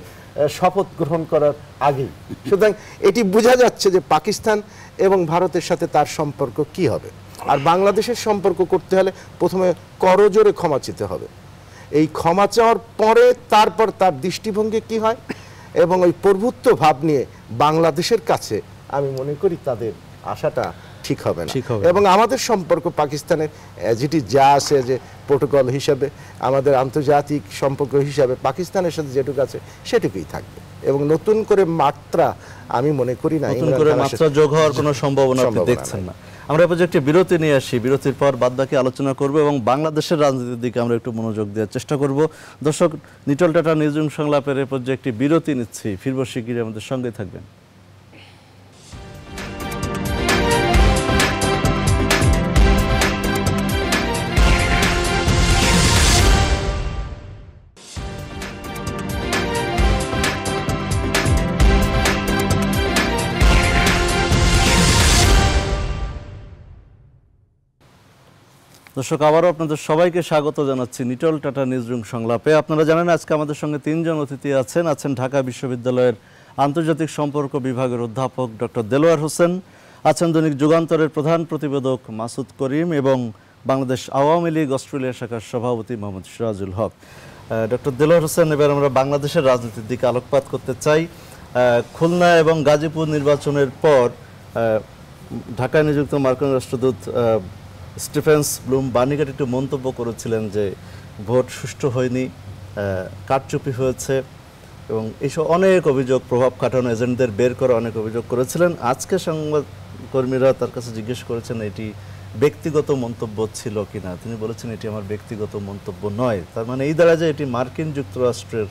শপথ গ্রহণ করার আগেই সুতরাং এটি বোঝা যাচ্ছে যে পাকিস্তান এবং ভারতের সাথে তার সম্পর্ক কি হবে আর বাংলাদেশের সম্পর্ক করতে হলে প্রথমে করজোরে ক্ষমা চেতে হবে এই ক্ষমা চাওয়ার পরে তারপর তার দৃষ্টিভঙ্গি কি হয় এবং ওই প্রভুত্ব ভাব নিয়ে বাংলাদেশের কাছে আমি মনে করি তাদের আশাটা ঠিক হবে না এবং আমাদের সম্পর্ক পাকিস্তানের যেটি যা আছে যে প্রোটোকল হিসাবে আমাদের আন্তর্জাতিক সম্পর্ক হিসাবে পাকিস্তানের সাথে যেটুকু আছে সেটুকুই থাকবে এবং নতুন করে মাত্রা আমি মনে করি না নতুন করে মাত্রা যোগ হওয়ার কোনো সম্ভাবনা আপনি দেখছেন না আমরা এরপর একটি বিরতি নিয়ে আসি বিরতির পর বাদবাকি আলোচনা করব এবং বাংলাদেশের রাজনীতির দিকে আমরা একটু মনোযোগ দেওয়ার চেষ্টা করব দর্শক নিটল টাটা নিউজ সংলাপের এরপর যে একটি বিরতি নিচ্ছি ফিরব শিগগিরি আমাদের সঙ্গে থাকবেন দর্শক আবারও আপনাদের সবাইকে স্বাগত জানাচ্ছি নিটল টাটা নিউজরুম সংলাপে আপনারা জানেন আজকে আমাদের সঙ্গে তিনজন অতিথি আছেন আছেন ঢাকা বিশ্ববিদ্যালয়ের আন্তর্জাতিক সম্পর্ক বিভাগের অধ্যাপক ডক্টর দেলোয়ার হোসেন আছেন দৈনিক যুগান্তরের প্রধান প্রতিবেদক মাসুদ করিম এবং বাংলাদেশ আওয়ামী লীগ অস্ট্রেলিয়া শাখার সভাপতি মোহাম্মদ সিরাজুল হক ডক্টর দেলোয়ার হোসেন এবার আমরা বাংলাদেশের রাজনীতির দিকে আলোকপাত করতে চাই খুলনা এবং গাজীপুর নির্বাচনের পর ঢাকায় নিযুক্ত মার্কিন রাষ্ট্রদূত স্টিফেন্স ব্লুম বার্নিগাট একটু মন্তব্য করেছিলেন যে ভোট সুষ্ঠু হয়নি কারচুপি হয়েছে এবং এইসব অনেক অভিযোগ প্রভাব খাটানো এজেন্টদের বের করে অনেক অভিযোগ করেছিলেন আজকে সংবাদ কর্মীরা তার কাছে জিজ্ঞেস করেছেন এটি ব্যক্তিগত মন্তব্য ছিল কিনা তিনি বলেছেন এটি আমার ব্যক্তিগত মন্তব্য নয় তার মানে এই দ্বারা যে এটি মার্কিন যুক্তরাষ্ট্রের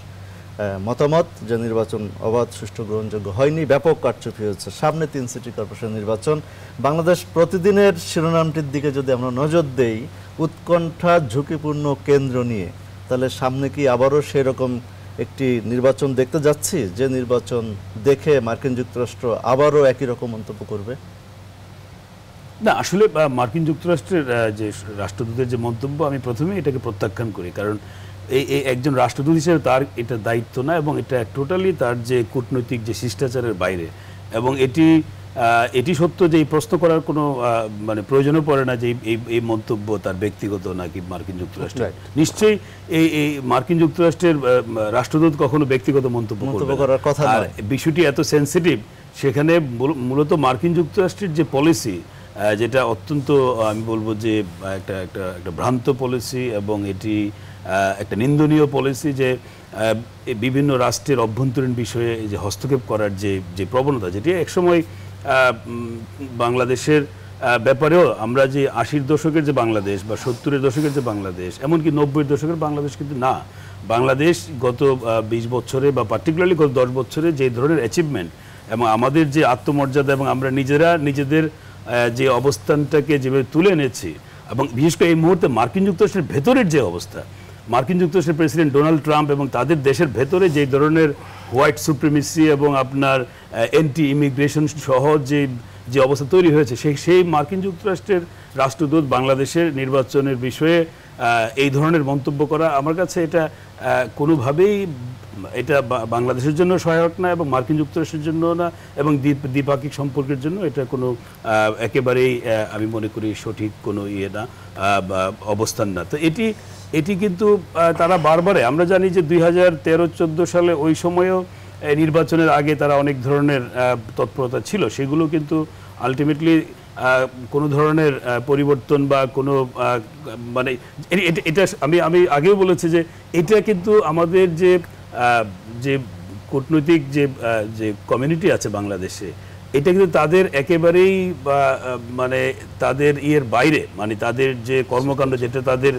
মতামত যে নির্বাচন অবাধ সুষ্ঠু গ্রহণযোগ্য হয়নি ব্যাপক কারচুপি হয়েছে সামনে তিন সিটি কর্পোরেশন নির্বাচন বাংলাদেশ প্রতিদিনের শিরোনামটির দিকে যদি আমরা নজর দেই উৎকণ্ঠা ঝুঁকিপূর্ণ কেন্দ্র নিয়ে তাহলে সামনে কি আবারও সেরকম একটি নির্বাচন দেখতে যাচ্ছি যে নির্বাচন দেখে মার্কিন যুক্তরাষ্ট্র আবারও একই রকম মন্তব্য করবে না আসলে মার্কিন যুক্তরাষ্ট্রের যে রাষ্ট্রদূতের যে মন্তব্য আমি প্রথমে এটাকে প্রত্যাখ্যান করি কারণ এই একজন রাষ্ট্রদূত হিসেবে তার এটা দায়িত্ব না এবং এটা টোটালি তার যে কূটনৈতিক যে শিষ্টাচারের বাইরে এবং এটি এটি সত্য যে এই প্রশ্ন করার কোনো মানে প্রয়োজনও পড়ে না যে এই এই মন্তব্য তার ব্যক্তিগত নাকি মার্কিন যুক্তরাষ্ট্রের নিশ্চয়ই এই এই মার্কিন যুক্তরাষ্ট্রের রাষ্ট্রদূত কখনো ব্যক্তিগত মন্তব্য করার কথা আর বিষয়টি এত সেন্সিটিভ সেখানে মূলত মার্কিন যুক্তরাষ্ট্রের যে পলিসি যেটা অত্যন্ত আমি বলবো যে একটা একটা একটা ভ্রান্ত পলিসি এবং এটি একটা নিন্দনীয় পলিসি যে বিভিন্ন রাষ্ট্রের অভ্যন্তরীণ বিষয়ে যে হস্তক্ষেপ করার যে যে প্রবণতা যেটি একসময় বাংলাদেশের ব্যাপারেও আমরা যে আশির দশকের যে বাংলাদেশ বা সত্তরের দশকের যে বাংলাদেশ এমনকি নব্বইয়ের দশকের বাংলাদেশ কিন্তু না বাংলাদেশ গত বিশ বছরে বা পার্টিকুলারলি গত দশ বছরে যে ধরনের অ্যাচিভমেন্ট এবং আমাদের যে আত্মমর্যাদা এবং আমরা নিজেরা নিজেদের যে অবস্থানটাকে যেভাবে তুলে এনেছি এবং বিশেষ করে এই মুহূর্তে মার্কিন যুক্তরাষ্ট্রের ভেতরের যে অবস্থা মার্কিন যুক্তরাষ্ট্রের প্রেসিডেন্ট ডোনাল্ড ট্রাম্প এবং তাদের দেশের ভেতরে যে ধরনের হোয়াইট সুপ্রিমিসি এবং আপনার অ্যান্টি ইমিগ্রেশন সহ যে যে অবস্থা তৈরি হয়েছে সেই সেই মার্কিন যুক্তরাষ্ট্রের রাষ্ট্রদূত বাংলাদেশের নির্বাচনের বিষয়ে এই ধরনের মন্তব্য করা আমার কাছে এটা কোনোভাবেই এটা বাংলাদেশের জন্য সহায়ক না এবং মার্কিন যুক্তরাষ্ট্রের জন্য না এবং দ্বিপাক্ষিক সম্পর্কের জন্য এটা কোনো একেবারেই আমি মনে করি সঠিক কোনো ইয়ে না অবস্থান না তো এটি এটি কিন্তু তারা বারবারে আমরা জানি যে দুই হাজার তেরো চোদ্দো সালে ওই সময়েও নির্বাচনের আগে তারা অনেক ধরনের তৎপরতা ছিল সেগুলো কিন্তু আলটিমেটলি কোনো ধরনের পরিবর্তন বা কোনো মানে এটা আমি আমি আগেও বলেছি যে এটা কিন্তু আমাদের যে যে কূটনৈতিক যে যে কমিউনিটি আছে বাংলাদেশে এটা কিন্তু তাদের একেবারেই মানে তাদের ইয়ের বাইরে মানে তাদের যে কর্মকাণ্ড যেটা তাদের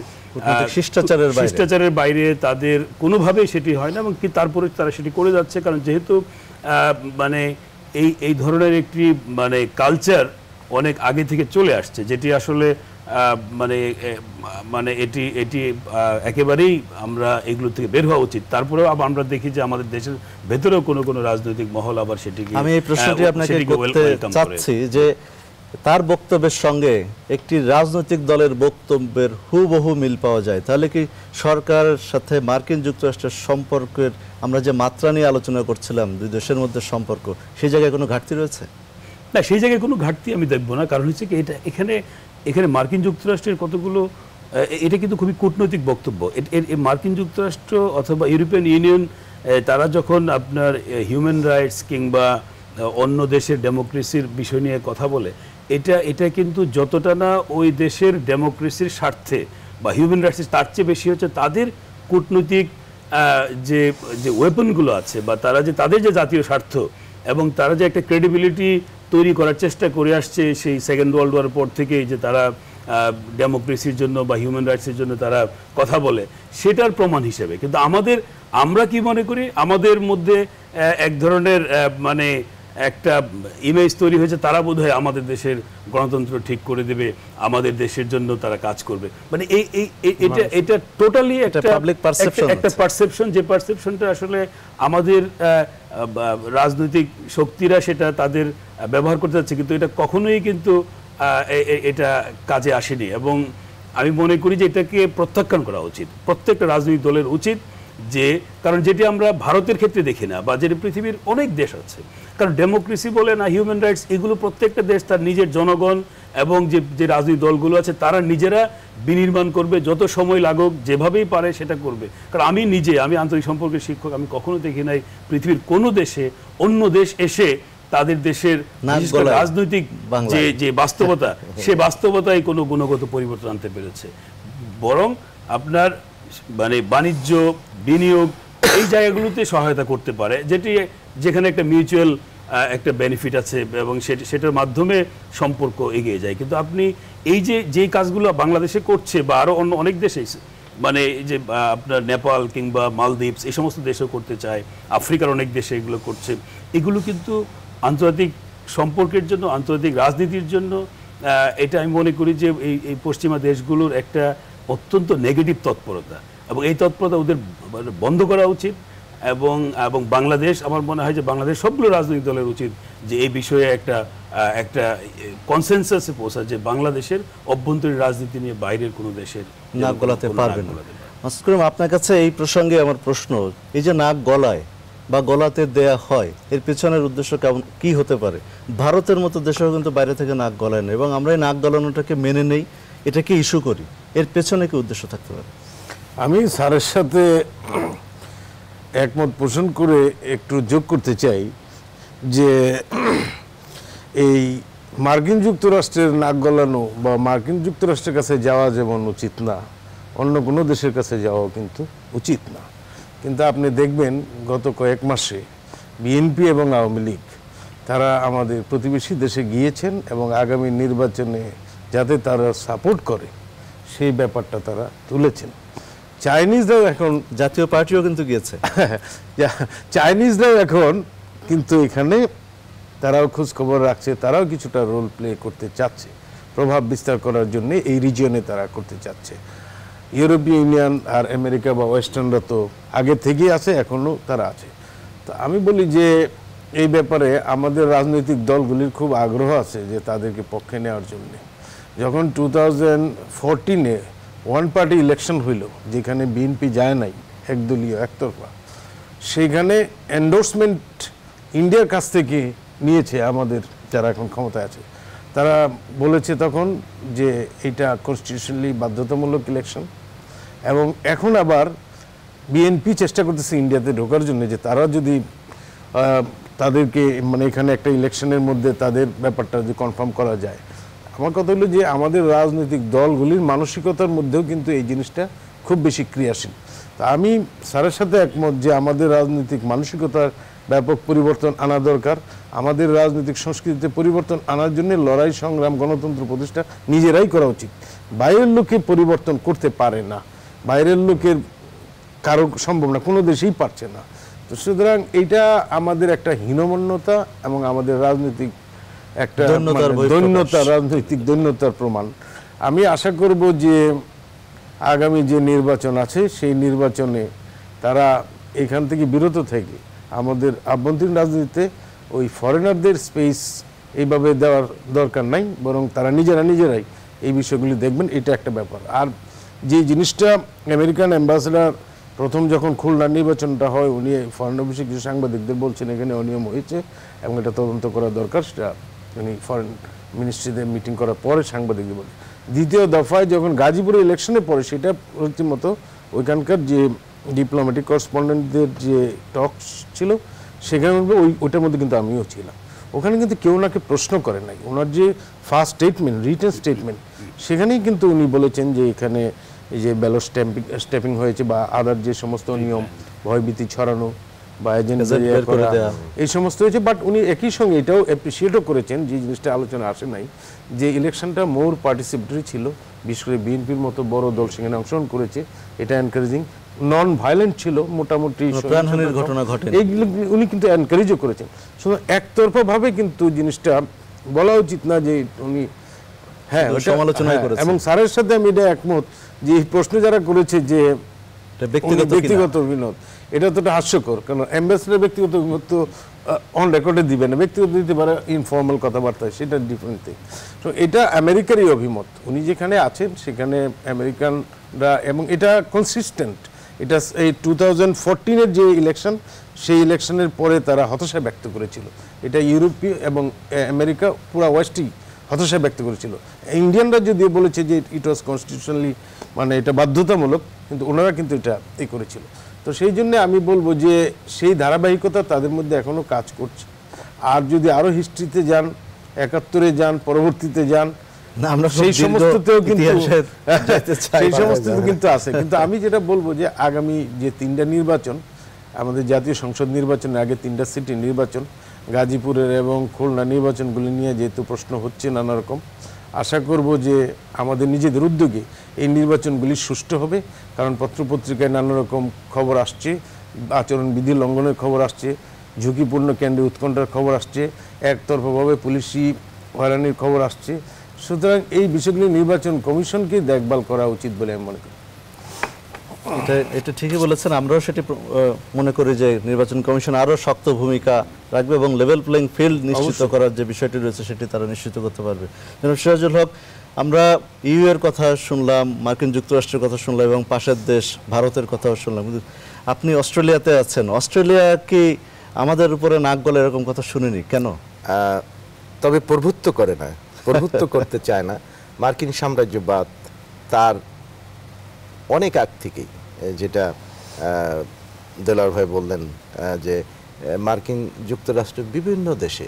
শিষ্টাচারের শিষ্টাচারের বাইরে তাদের কোনোভাবেই সেটি হয় না এবং কি তারপরে তারা সেটি করে যাচ্ছে কারণ যেহেতু মানে এই এই ধরনের একটি মানে কালচার অনেক আগে থেকে চলে আসছে যেটি আসলে মানে মানে এটি এটি একেবারেই আমরা এগুলো থেকে বের হওয়া উচিত তারপরেও আবার আমরা দেখি যে আমাদের দেশের ভেতরেও কোনো কোনো রাজনৈতিক মহল আবার সেটি আমি এই প্রশ্নটি আপনাকে করতে চাচ্ছি যে তার বক্তব্যের সঙ্গে একটি রাজনৈতিক দলের বক্তব্যের হুবহু মিল পাওয়া যায় তাহলে কি সরকারের সাথে মার্কিন যুক্তরাষ্ট্রের সম্পর্কের আমরা যে মাত্রা নিয়ে আলোচনা করছিলাম দুই দেশের মধ্যে সম্পর্ক সেই জায়গায় কোনো ঘাটতি রয়েছে না সেই জায়গায় কোনো ঘাটতি আমি দেখব না কারণ হচ্ছে কি এটা এখানে এখানে মার্কিন যুক্তরাষ্ট্রের কতগুলো এটা কিন্তু খুবই কূটনৈতিক বক্তব্য মার্কিন যুক্তরাষ্ট্র অথবা ইউরোপিয়ান ইউনিয়ন তারা যখন আপনার হিউম্যান রাইটস কিংবা অন্য দেশের ডেমোক্রেসির বিষয় নিয়ে কথা বলে এটা এটা কিন্তু যতটা না ওই দেশের ডেমোক্রেসির স্বার্থে বা হিউম্যান রাইটস তার চেয়ে বেশি হচ্ছে তাদের কূটনৈতিক যে যে ওয়েপনগুলো আছে বা তারা যে তাদের যে জাতীয় স্বার্থ এবং তারা যে একটা ক্রেডিবিলিটি তৈরি করার চেষ্টা করে আসছে সেই সেকেন্ড ওয়ার্ল্ড ওয়ার পর থেকে যে তারা ডেমোক্রেসির জন্য বা হিউম্যান রাইটসের জন্য তারা কথা বলে সেটার প্রমাণ হিসেবে কিন্তু আমাদের আমরা কি মনে করি আমাদের মধ্যে এক ধরনের মানে একটা ইমেজ তৈরি হয়েছে তারা বোধ আমাদের দেশের গণতন্ত্র ঠিক করে দেবে আমাদের দেশের জন্য তারা কাজ করবে মানে এই এটা এটা টোটালি একটা পাবলিক পারসেপশন একটা পারসেপশন যে পারসেপশনটা আসলে আমাদের রাজনৈতিক শক্তিরা সেটা তাদের ব্যবহার করতে যাচ্ছে কিন্তু এটা কখনোই কিন্তু এটা কাজে আসেনি এবং আমি মনে করি যে এটাকে প্রত্যাখ্যান করা উচিত প্রত্যেকটা রাজনৈতিক দলের উচিত যে কারণ যেটি আমরা ভারতের ক্ষেত্রে দেখি না বা যেটি পৃথিবীর অনেক দেশ আছে কারণ ডেমোক্রেসি বলে না হিউম্যান রাইটস এগুলো প্রত্যেকটা দেশ তার নিজের জনগণ এবং যে যে রাজনৈতিক দলগুলো আছে তারা নিজেরা বিনির্মাণ করবে যত সময় লাগুক যেভাবেই পারে সেটা করবে কারণ আমি নিজে আমি আন্তরিক সম্পর্কের শিক্ষক আমি কখনো দেখি নাই পৃথিবীর কোনো দেশে অন্য দেশ এসে তাদের দেশের রাজনৈতিক যে যে বাস্তবতা *laughs* সে বাস্তবতায় কোনো গুণগত পরিবর্তন আনতে পেরেছে বরং আপনার মানে বাণিজ্য বিনিয়োগ এই জায়গাগুলোতে সহায়তা করতে পারে যেটি যেখানে একটা মিউচুয়াল একটা বেনিফিট আছে এবং সেটার মাধ্যমে সম্পর্ক এগিয়ে যায় কিন্তু আপনি এই যে যে কাজগুলো বাংলাদেশে করছে বা আরও অন্য অনেক দেশে মানে যে আপনার নেপাল কিংবা মালদ্বীপস এই সমস্ত দেশেও করতে চায় আফ্রিকার অনেক দেশে এগুলো করছে এগুলো কিন্তু আন্তর্জাতিক সম্পর্কের জন্য আন্তর্জাতিক রাজনীতির জন্য এটা আমি মনে করি যে এই এই পশ্চিমা দেশগুলোর একটা অত্যন্ত নেগেটিভ তৎপরতা এবং এই তৎপরতা ওদের মানে বন্ধ করা উচিত এবং এবং বাংলাদেশ আমার মনে হয় যে বাংলাদেশ সবগুলো রাজনৈতিক দলের উচিত যে এই বিষয়ে একটা একটা কনসেনসাসে পৌঁছা যে বাংলাদেশের অভ্যন্তরীণ রাজনীতি নিয়ে বাইরের কোনো দেশের নাক গলাতে পারবেন মাসকুরম আপনার কাছে এই প্রসঙ্গে আমার প্রশ্ন এই যে নাক গলায় বা গলাতে দেয়া হয় এর পেছনের উদ্দেশ্য কেমন কী হতে পারে ভারতের মতো দেশেও কিন্তু বাইরে থেকে নাক গলায় না এবং আমরা এই নাক গলানোটাকে মেনে নেই এটাকে ইস্যু করি এর পেছনে কি উদ্দেশ্য থাকতে পারে আমি স্যারের সাথে একমত পোষণ করে একটু যোগ করতে চাই যে এই মার্কিন যুক্তরাষ্ট্রের নাক গলানো বা মার্কিন যুক্তরাষ্ট্রের কাছে যাওয়া যেমন উচিত না অন্য কোনো দেশের কাছে যাওয়া কিন্তু উচিত না কিন্তু আপনি দেখবেন গত কয়েক মাসে বিএনপি এবং আওয়ামী লীগ তারা আমাদের প্রতিবেশী দেশে গিয়েছেন এবং আগামী নির্বাচনে যাতে তারা সাপোর্ট করে সেই ব্যাপারটা তারা তুলেছেন চাইনিজরাও এখন জাতীয় পার্টিও কিন্তু গিয়েছে চাইনিজরাও এখন কিন্তু এখানে তারাও খোঁজখবর রাখছে তারাও কিছুটা রোল প্লে করতে চাচ্ছে প্রভাব বিস্তার করার জন্য এই রিজিয়নে তারা করতে চাচ্ছে ইউরোপীয় ইউনিয়ন আর আমেরিকা বা ওয়েস্টার্নরা তো আগে থেকেই আছে এখনও তারা আছে তো আমি বলি যে এই ব্যাপারে আমাদের রাজনৈতিক দলগুলির খুব আগ্রহ আছে যে তাদেরকে পক্ষে নেওয়ার জন্যে যখন টু থাউজেন্ড ফোরটিনে ওয়ান পার্টি ইলেকশন হইল যেখানে বিএনপি যায় নাই একদলীয় একতরফা সেইখানে এন্ডোর্সমেন্ট ইন্ডিয়ার কাছ থেকে নিয়েছে আমাদের যারা এখন ক্ষমতায় আছে তারা বলেছে তখন যে এটা কনস্টিটিউশনালি বাধ্যতামূলক ইলেকশন এবং এখন আবার বিএনপি চেষ্টা করতেছে ইন্ডিয়াতে ঢোকার জন্য যে তারা যদি তাদেরকে মানে এখানে একটা ইলেকশনের মধ্যে তাদের ব্যাপারটা যদি কনফার্ম করা যায় আমার কথা হলো যে আমাদের রাজনৈতিক দলগুলির মানসিকতার মধ্যেও কিন্তু এই জিনিসটা খুব বেশি ক্রিয়াশীল তা আমি স্যারের সাথে একমত যে আমাদের রাজনৈতিক মানসিকতার ব্যাপক পরিবর্তন আনা দরকার আমাদের রাজনৈতিক সংস্কৃতিতে পরিবর্তন আনার জন্য লড়াই সংগ্রাম গণতন্ত্র প্রতিষ্ঠা নিজেরাই করা উচিত বাইরের লোকে পরিবর্তন করতে পারে না বাইরের লোকের কারো সম্ভব না কোনো দেশেই পারছে না তো সুতরাং এইটা আমাদের একটা হীনমন্যতা এবং আমাদের রাজনৈতিক একটা মানে দৈন্যতা রাজনৈতিক দৈন্যতার প্রমাণ আমি আশা করব যে আগামী যে নির্বাচন আছে সেই নির্বাচনে তারা এখান থেকে বিরত থেকে আমাদের আভ্যন্তরীণ রাজনীতিতে ওই ফরেনারদের স্পেস এইভাবে দেওয়ার দরকার নাই বরং তারা নিজেরা নিজেরাই এই বিষয়গুলি দেখবেন এটা একটা ব্যাপার আর যে জিনিসটা আমেরিকান অ্যাম্বাসেডার প্রথম যখন খুলনা নির্বাচনটা হয় উনি ফরেন অফিসে কিছু সাংবাদিকদের বলছেন এখানে অনিয়ম হয়েছে এবং এটা তদন্ত করা দরকার সেটা উনি ফরেন মিনিস্ট্রিতে মিটিং করার পরে সাংবাদিকদের বলে দ্বিতীয় দফায় যখন গাজীপুরের ইলেকশনে পড়ে সেটা রীতিমতো ওইখানকার যে ডিপ্লোম্যাটিক করসপন্ডেন্টদের যে টকস ছিল সেখানে ওই ওইটার মধ্যে কিন্তু আমিও ছিলাম ওখানে কিন্তু কেউ ওনাকে প্রশ্ন করে নাই ওনার যে ফার্স্ট স্টেটমেন্ট রিটার্ন স্টেটমেন্ট সেখানেই কিন্তু উনি বলেছেন যে এখানে এই যে ব্যালট স্ট্যাম্পিং স্ট্যাম্পিং হয়েছে বা আদার যে সমস্ত নিয়ম ভয়ভীতি ছড়ানো ইয়ে এই সমস্ত হয়েছে বাট উনি একই সঙ্গে এটাও অ্যাপ্রিসিয়েটও করেছেন যে জিনিসটা আলোচনা আসে নাই যে ইলেকশনটা মোর পার্টিসিপেটরি ছিল বিশেষ করে বিএনপির মতো বড় দল সেখানে অংশগ্রহণ করেছে এটা এনকারেজিং নন ভায়োলেন্ট ছিল মোটামুটি ঘটনা ঘটে এইগুলো উনি কিন্তু এনকারেজও করেছেন শুধু একতরফাভাবে কিন্তু জিনিসটা বলা উচিত না যে উনি হ্যাঁ সমালোচনা হ্যাঁ, এবং স্যারের সাথে আমি এটা একমত যে এই প্রশ্ন যারা করেছে যে ব্যক্তিগত ব্যক্তিগত অভিমত এটা তো হাস্যকর কারণ অ্যাম্বাসেডার ব্যক্তিগত অভিমত তো অন রেকর্ডে দিবে না ব্যক্তিগত দিতে পারে ইনফর্মাল কথাবার্তা সেটা ডিফারেন্ট থিং তো এটা আমেরিকারই অভিমত উনি যেখানে আছেন সেখানে আমেরিকানরা এবং এটা কনসিস্টেন্ট এটা এই টু থাউজেন্ড ফোরটিনের যে ইলেকশন সেই ইলেকশনের পরে তারা হতাশা ব্যক্ত করেছিল এটা ইউরোপীয় এবং আমেরিকা পুরা ওয়েস্টই হতাশা ব্যক্ত করেছিল ইন্ডিয়ানরা যদি বলেছে যে ইট ওয়াজ কনস্টিটিউশনালি মানে এটা বাধ্যতামূলক কিন্তু ওনারা কিন্তু এটা এ করেছিল তো সেই জন্য আমি বলবো যে সেই ধারাবাহিকতা তাদের মধ্যে এখনও কাজ করছে আর যদি আরও হিস্ট্রিতে যান একাত্তরে যান পরবর্তীতে যান আমরা সেই সমস্ততেও কিন্তু সেই সমস্ততে কিন্তু আছে কিন্তু আমি যেটা বলবো যে আগামী যে তিনটা নির্বাচন আমাদের জাতীয় সংসদ নির্বাচনের আগে তিনটা সিটি নির্বাচন গাজীপুরের এবং খুলনা নির্বাচনগুলি নিয়ে যেহেতু প্রশ্ন হচ্ছে নানা রকম আশা করব যে আমাদের নিজেদের উদ্যোগে এই নির্বাচনগুলি সুষ্ঠু হবে কারণ পত্রপত্রিকায় নানা রকম খবর আসছে আচরণবিধি লঙ্ঘনের খবর আসছে ঝুঁকিপূর্ণ কেন্দ্রে উৎকণ্ঠার খবর আসছে একতরফাভাবে পুলিশি হয়রানির খবর আসছে সুতরাং এই বিষয়গুলি নির্বাচন কমিশনকে দেখভাল করা উচিত বলে আমি মনে করি এটা এটা ঠিকই বলেছেন আমরাও সেটি মনে করি যে নির্বাচন কমিশন আরও শক্ত ভূমিকা রাখবে এবং লেভেল প্লেইং ফিল্ড নিশ্চিত করার যে বিষয়টি রয়েছে সেটি তারা নিশ্চিত করতে পারবে যেন সিরাজুল হক আমরা ইউ এর কথা শুনলাম মার্কিন যুক্তরাষ্ট্রের কথা শুনলাম এবং পাশের দেশ ভারতের কথাও শুনলাম কিন্তু আপনি অস্ট্রেলিয়াতে আছেন অস্ট্রেলিয়া কি আমাদের উপরে নাক গলে এরকম কথা শুনিনি কেন তবে প্রভুত্ব করে না প্রভুত্ব করতে চায় না মার্কিন সাম্রাজ্যবাদ তার অনেক আগ থেকেই যেটা দেলার ভাই বললেন যে মার্কিন যুক্তরাষ্ট্রের বিভিন্ন দেশে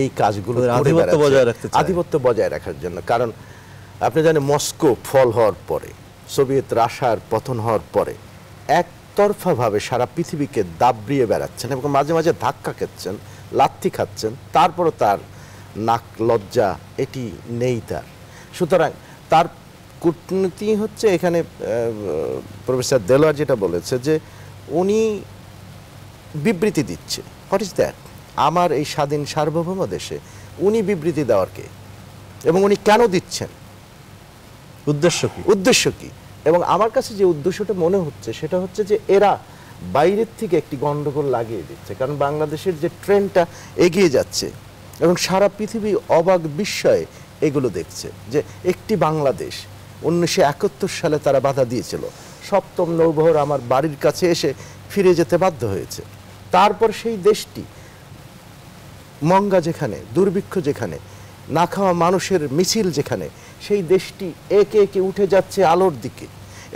এই কাজগুলো আধিপত্য বজায় রাখার জন্য কারণ আপনি জানেন মস্কো ফল হওয়ার পরে সোভিয়েত রাশার পতন হওয়ার পরে একতরফাভাবে সারা পৃথিবীকে দাবড়িয়ে বেড়াচ্ছেন এবং মাঝে মাঝে ধাক্কা খাচ্ছেন লাত্তি খাচ্ছেন তারপরও তার নাক লজ্জা এটি নেই তার সুতরাং তার কূটনীতি হচ্ছে এখানে প্রফেসর দেলোয়ার যেটা বলেছে যে উনি বিবৃতি দিচ্ছে হোয়াট ইজ দ্যাট আমার এই স্বাধীন সার্বভৌম দেশে উনি বিবৃতি দেওয়ার কে এবং উনি কেন দিচ্ছেন উদ্দেশ্য কি উদ্দেশ্য কি এবং আমার কাছে যে উদ্দেশ্যটা মনে হচ্ছে সেটা হচ্ছে যে এরা বাইরের থেকে একটি গণ্ডগোল লাগিয়ে দিচ্ছে কারণ বাংলাদেশের যে ট্রেনটা এগিয়ে যাচ্ছে এবং সারা পৃথিবী অবাক বিস্ময়ে এগুলো দেখছে যে একটি বাংলাদেশ উনিশশো সালে তারা বাধা দিয়েছিল সপ্তম নৌবহর আমার বাড়ির কাছে এসে ফিরে যেতে বাধ্য হয়েছে তারপর সেই দেশটি মঙ্গা যেখানে দুর্ভিক্ষ যেখানে না খাওয়া মানুষের মিছিল যেখানে সেই দেশটি একে একে উঠে যাচ্ছে আলোর দিকে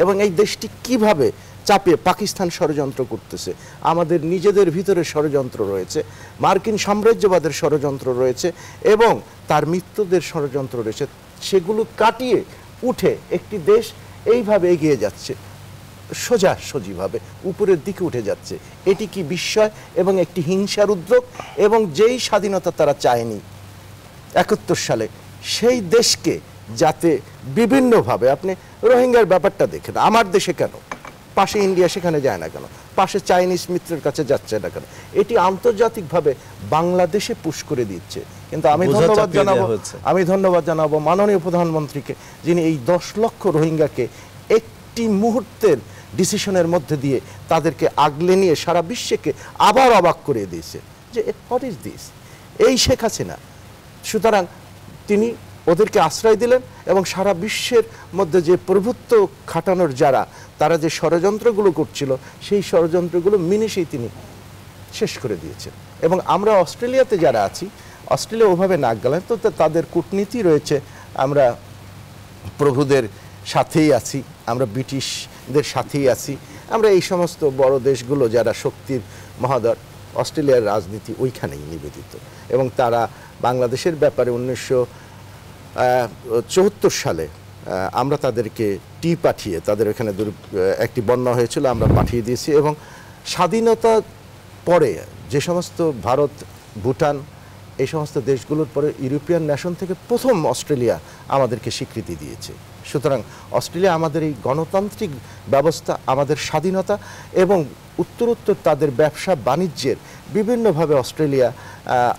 এবং এই দেশটি কিভাবে চাপে পাকিস্তান ষড়যন্ত্র করতেছে আমাদের নিজেদের ভিতরে ষড়যন্ত্র রয়েছে মার্কিন সাম্রাজ্যবাদের ষড়যন্ত্র রয়েছে এবং তার মৃত্যুদের ষড়যন্ত্র রয়েছে সেগুলো কাটিয়ে উঠে একটি দেশ এইভাবে এগিয়ে যাচ্ছে সোজা সজিভাবে উপরের দিকে উঠে যাচ্ছে এটি কি বিস্ময় এবং একটি হিংসার উদ্যোগ এবং যেই স্বাধীনতা তারা চায়নি একাত্তর সালে সেই দেশকে যাতে বিভিন্নভাবে আপনি রোহিঙ্গার ব্যাপারটা দেখেন আমার দেশে কেন পাশে ইন্ডিয়া সেখানে যায় না কেন পাশে চাইনিজ মিত্রের কাছে যাচ্ছে না কেন এটি আন্তর্জাতিকভাবে বাংলাদেশে পুশ করে দিচ্ছে কিন্তু আমি ধন্যবাদ জানাবো আমি ধন্যবাদ জানাবো মাননীয় প্রধানমন্ত্রীকে যিনি এই দশ লক্ষ রোহিঙ্গাকে একটি মুহূর্তের ডিসিশনের মধ্যে দিয়ে তাদেরকে আগলে নিয়ে সারা বিশ্বকে আবার অবাক করে দিয়েছে যে হোয়াট ইজ দিস এই শেখ হাসিনা সুতরাং তিনি ওদেরকে আশ্রয় দিলেন এবং সারা বিশ্বের মধ্যে যে প্রভুত্ব খাটানোর যারা তারা যে ষড়যন্ত্রগুলো করছিল সেই ষড়যন্ত্রগুলো মিনিশেই তিনি শেষ করে দিয়েছেন এবং আমরা অস্ট্রেলিয়াতে যারা আছি অস্ট্রেলিয়া ওভাবে নাক গেলেন তো তাদের কূটনীতি রয়েছে আমরা প্রভুদের সাথেই আছি আমরা ব্রিটিশদের সাথেই আছি আমরা এই সমস্ত বড় দেশগুলো যারা শক্তির মহাদর অস্ট্রেলিয়ার রাজনীতি ওইখানেই নিবেদিত এবং তারা বাংলাদেশের ব্যাপারে উনিশশো চৌহত্তর সালে আমরা তাদেরকে টি পাঠিয়ে তাদের ওখানে একটি বন্যা হয়েছিল আমরা পাঠিয়ে দিয়েছি এবং স্বাধীনতা পরে যে সমস্ত ভারত ভুটান এই সমস্ত দেশগুলোর পরে ইউরোপিয়ান ন্যাশন থেকে প্রথম অস্ট্রেলিয়া আমাদেরকে স্বীকৃতি দিয়েছে সুতরাং অস্ট্রেলিয়া আমাদের এই গণতান্ত্রিক ব্যবস্থা আমাদের স্বাধীনতা এবং উত্তরোত্তর তাদের ব্যবসা বাণিজ্যের বিভিন্নভাবে অস্ট্রেলিয়া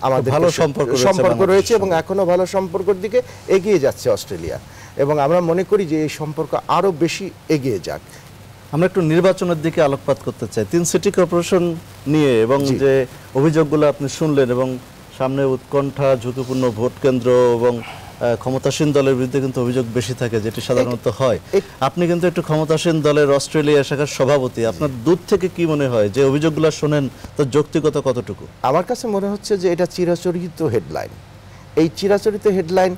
আমাদের ভালো সম্পর্ক সম্পর্ক রয়েছে এবং এখনও ভালো সম্পর্কের দিকে এগিয়ে যাচ্ছে অস্ট্রেলিয়া এবং আমরা মনে করি যে এই সম্পর্ক আরও বেশি এগিয়ে যাক আমরা একটু নির্বাচনের দিকে আলোকপাত করতে চাই তিন সিটি কর্পোরেশন নিয়ে এবং যে অভিযোগগুলো আপনি শুনলেন এবং সামনে উৎকণ্ঠা ঝুঁকিপূর্ণ ভোট কেন্দ্র এবং ক্ষমতাসীন দলের বিরুদ্ধে কিন্তু অভিযোগ বেশি থাকে যেটি সাধারণত হয় আপনি কিন্তু একটু ক্ষমতাসীন দলের অস্ট্রেলিয়া শাখার সভাপতি আপনার দূর থেকে কি মনে হয় যে অভিযোগগুলো শোনেন তার যৌক্তিকতা কতটুকু আমার কাছে মনে হচ্ছে যে এটা চিরাচরিত হেডলাইন এই চিরাচরিত হেডলাইন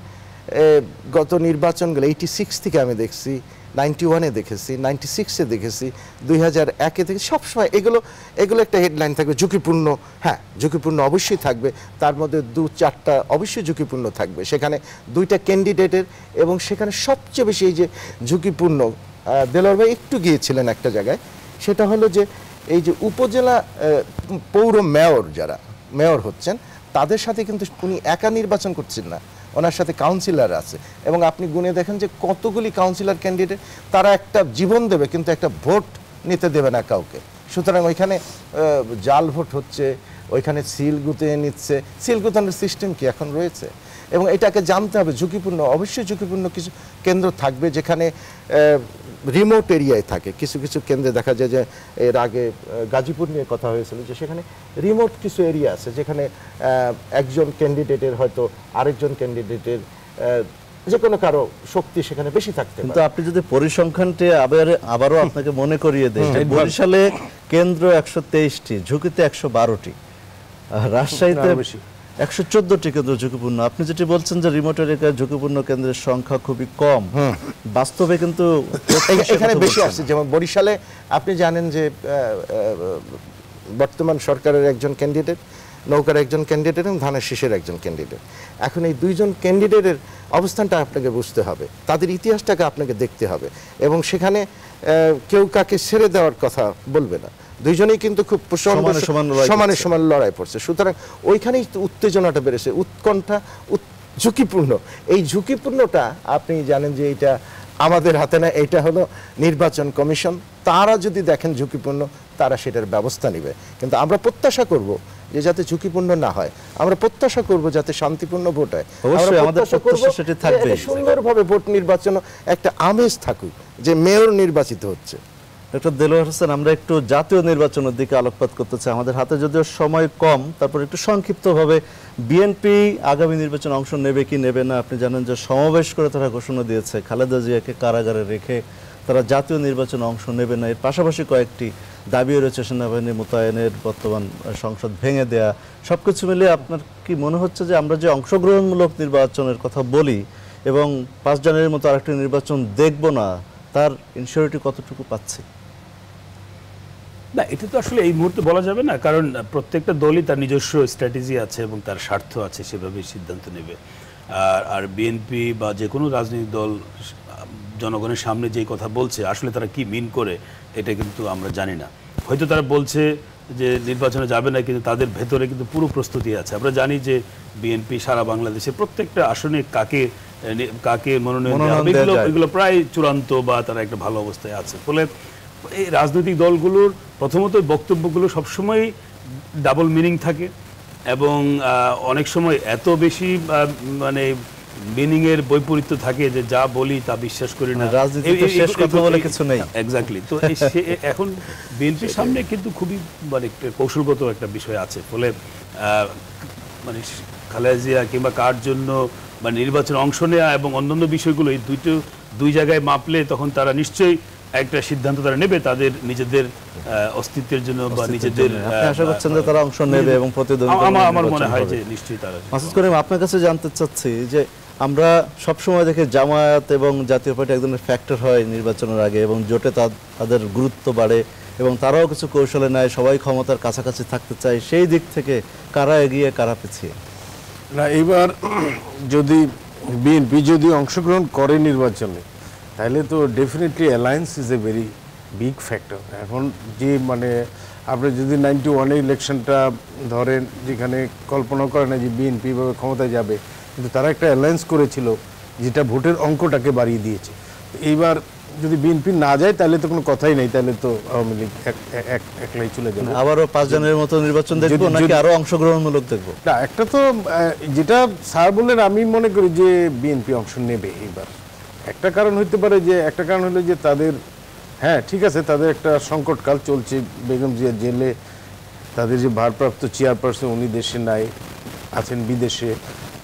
গত নির্বাচনগুলো এইটি সিক্স থেকে আমি দেখছি নাইনটি ওয়ানে দেখেছি নাইনটি সিক্সে দেখেছি দুই হাজার একে থেকে সবসময় এগুলো এগুলো একটা হেডলাইন থাকবে ঝুঁকিপূর্ণ হ্যাঁ ঝুঁকিপূর্ণ অবশ্যই থাকবে তার মধ্যে দু চারটা অবশ্যই ঝুঁকিপূর্ণ থাকবে সেখানে দুইটা ক্যান্ডিডেটের এবং সেখানে সবচেয়ে বেশি এই যে ঝুঁকিপূর্ণ দেলোয়ার ভাই একটু গিয়েছিলেন একটা জায়গায় সেটা হলো যে এই যে উপজেলা পৌর মেয়র যারা মেয়র হচ্ছেন তাদের সাথে কিন্তু উনি একা নির্বাচন করছেন না ওনার সাথে কাউন্সিলার আছে এবং আপনি গুনে দেখেন যে কতগুলি কাউন্সিলার ক্যান্ডিডেট তারা একটা জীবন দেবে কিন্তু একটা ভোট নিতে দেবে না কাউকে সুতরাং ওইখানে জাল ভোট হচ্ছে ওইখানে সিল গুঁতিয়ে নিচ্ছে সিল গুঁতানোর সিস্টেম কি এখন রয়েছে এবং এটাকে জানতে হবে ঝুঁকিপূর্ণ অবশ্যই ঝুঁকিপূর্ণ কিছু কেন্দ্র থাকবে যেখানে রিমোট এরিয়ায় থাকে কিছু কিছু কেন্দ্রে দেখা যায় যে এর আগে গাজীপুর নিয়ে কথা হয়েছিল যে সেখানে রিমোট কিছু এরিয়া আছে যেখানে একজন ক্যান্ডিডেটের হয়তো আরেকজন ক্যান্ডিডেটের যে কোনো কারো শক্তি সেখানে বেশি থাকতে কিন্তু আপনি যদি পরিসংখ্যানটি আবার আবারও আপনাকে মনে করিয়ে দেন বরিশালে কেন্দ্র একশো তেইশটি ঝুঁকিতে একশো বারোটি রাজশাহীতে একশো চোদ্দটি কেন্দ্র ঝুঁকিপূর্ণ আপনি যেটি বলছেন যে রিমোট এলাকায় ঝুঁকিপূর্ণ কেন্দ্রের সংখ্যা খুবই কম বাস্তবে কিন্তু এখানে বেশি আসছে যেমন বরিশালে আপনি জানেন যে বর্তমান সরকারের একজন ক্যান্ডিডেট নৌকার একজন ক্যান্ডিডেট এবং ধানের শীষের একজন ক্যান্ডিডেট এখন এই দুইজন ক্যান্ডিডেটের অবস্থানটা আপনাকে বুঝতে হবে তাদের ইতিহাসটাকে আপনাকে দেখতে হবে এবং সেখানে কেউ কাকে ছেড়ে দেওয়ার কথা বলবে না দুইজনেই কিন্তু খুব সমানে সমান লড়াই পড়ছে সুতরাং ওইখানেই উত্তেজনাটা বেড়েছে উৎকণ্ঠা ঝুঁকিপূর্ণ এই ঝুঁকিপূর্ণটা আপনি জানেন যে এটা আমাদের হাতে না এটা হলো নির্বাচন কমিশন তারা যদি দেখেন ঝুঁকিপূর্ণ তারা সেটার ব্যবস্থা নেবে কিন্তু আমরা প্রত্যাশা করব যে যাতে ঝুঁকিপূর্ণ না হয় আমরা প্রত্যাশা করব যাতে শান্তিপূর্ণ ভোট হয় সুন্দরভাবে ভোট নির্বাচন একটা আমেজ থাকুক যে মেয়র নির্বাচিত হচ্ছে ডক্টর দেলোয়ার হোসেন আমরা একটু জাতীয় নির্বাচনের দিকে আলোকপাত করতে চাই আমাদের হাতে যদিও সময় কম তারপর একটু সংক্ষিপ্তভাবে বিএনপি আগামী নির্বাচনে অংশ নেবে কি নেবে না আপনি জানেন যে সমাবেশ করে তারা ঘোষণা দিয়েছে খালেদা জিয়াকে কারাগারে রেখে তারা জাতীয় নির্বাচনে অংশ নেবে না এর পাশাপাশি কয়েকটি দাবিও রয়েছে সেনাবাহিনী মোতায়েনের বর্তমান সংসদ ভেঙে দেয়া সব কিছু মিলে আপনার কি মনে হচ্ছে যে আমরা যে অংশগ্রহণমূলক নির্বাচনের কথা বলি এবং পাঁচ জানুয়ারির মতো আরেকটি নির্বাচন দেখব না তার ইনসিউরিটি কতটুকু পাচ্ছি না এটা তো আসলে এই মুহূর্তে বলা যাবে না কারণ প্রত্যেকটা দলই তার নিজস্ব স্ট্র্যাটেজি আছে এবং তার স্বার্থ আছে সেভাবে সিদ্ধান্ত নেবে আর আর বিএনপি বা যে কোনো রাজনৈতিক দল জনগণের সামনে যে কথা বলছে আসলে তারা কি মিন করে এটা কিন্তু আমরা জানি না হয়তো তারা বলছে যে নির্বাচনে যাবে না কিন্তু তাদের ভেতরে কিন্তু পুরো প্রস্তুতি আছে আমরা জানি যে বিএনপি সারা বাংলাদেশে প্রত্যেকটা আসনে কাকে কাকে মনোনয়ন এগুলো প্রায় চূড়ান্ত বা তারা একটা ভালো অবস্থায় আছে ফলে এই রাজনৈতিক দলগুলোর প্রথমত বক্তব্যগুলো সবসময় ডাবল মিনিং থাকে এবং অনেক সময় এত বেশি মানে মিনিংয়ের বৈপরীত্য থাকে যে যা বলি তা বিশ্বাস করি না মানে রাজনীতি শেষ কথা বলে কিছু নেই এক্স্যাক্টলি তো এখন বিএনপির সামনে কিন্তু খুবই মানে কৌশলগত একটা বিষয় আছে ফলে মানে খালেজিয়া কিংবা কার জন্য মানে নির্বাচনে অংশ নেওয়া এবং অন্যান্য বিষয়গুলো এই দুটো দুই জায়গায় মাপলে তখন তারা নিশ্চয়ই একটা সিদ্ধান্ত তারা নেবে তাদের নিজেদের অস্তিত্বের জন্য বা নিজেদের আশা করছেন যে তারা অংশ নেবে এবং প্রতিদ্বন্দ্বিতা আমার মনে হয় যে নিশ্চয়ই তারা মাসুদ করিম আপনার কাছে জানতে চাচ্ছি যে আমরা সব সময় দেখে জামায়াত এবং জাতীয় পার্টি এক ফ্যাক্টর হয় নির্বাচনের আগে এবং জোটে তাদের গুরুত্ব বাড়ে এবং তারাও কিছু কৌশলে নেয় সবাই ক্ষমতার কাছাকাছি থাকতে চায় সেই দিক থেকে কারা এগিয়ে কারা পিছিয়ে না এবার *clears throat* যদি বিএনপি যদি অংশগ্রহণ করে নির্বাচনে তাহলে তো definitely alliance is a very big factor এখন যে মানে আপনি যদি নাইনটি ওয়ানে ইলেকশনটা ধরেন যেখানে কল্পনা করে না যে বিএনপি ভাবে ক্ষমতায় যাবে কিন্তু তারা একটা অ্যালায়েন্স করেছিল যেটা ভোটের অঙ্কটাকে বাড়িয়ে দিয়েছে এইবার যদি বিএনপি না যায় তাহলে তো কোনো কথাই নেই তাহলে তো আওয়ামী লীগ একলাই চলে যাবে আবারও পাঁচ জনের মতো নির্বাচন দেখবো নাকি আরও অংশগ্রহণমূলক দেখবো না একটা তো যেটা স্যার বললেন আমি মনে করি যে বিএনপি অংশ নেবে এইবার একটা কারণ হইতে পারে যে একটা কারণ হলো যে তাদের হ্যাঁ ঠিক আছে তাদের একটা সংকটকাল চলছে বেগম জিয়া জেলে তাদের যে ভারপ্রাপ্ত চেয়ারপারসন উনি দেশে নাই আছেন বিদেশে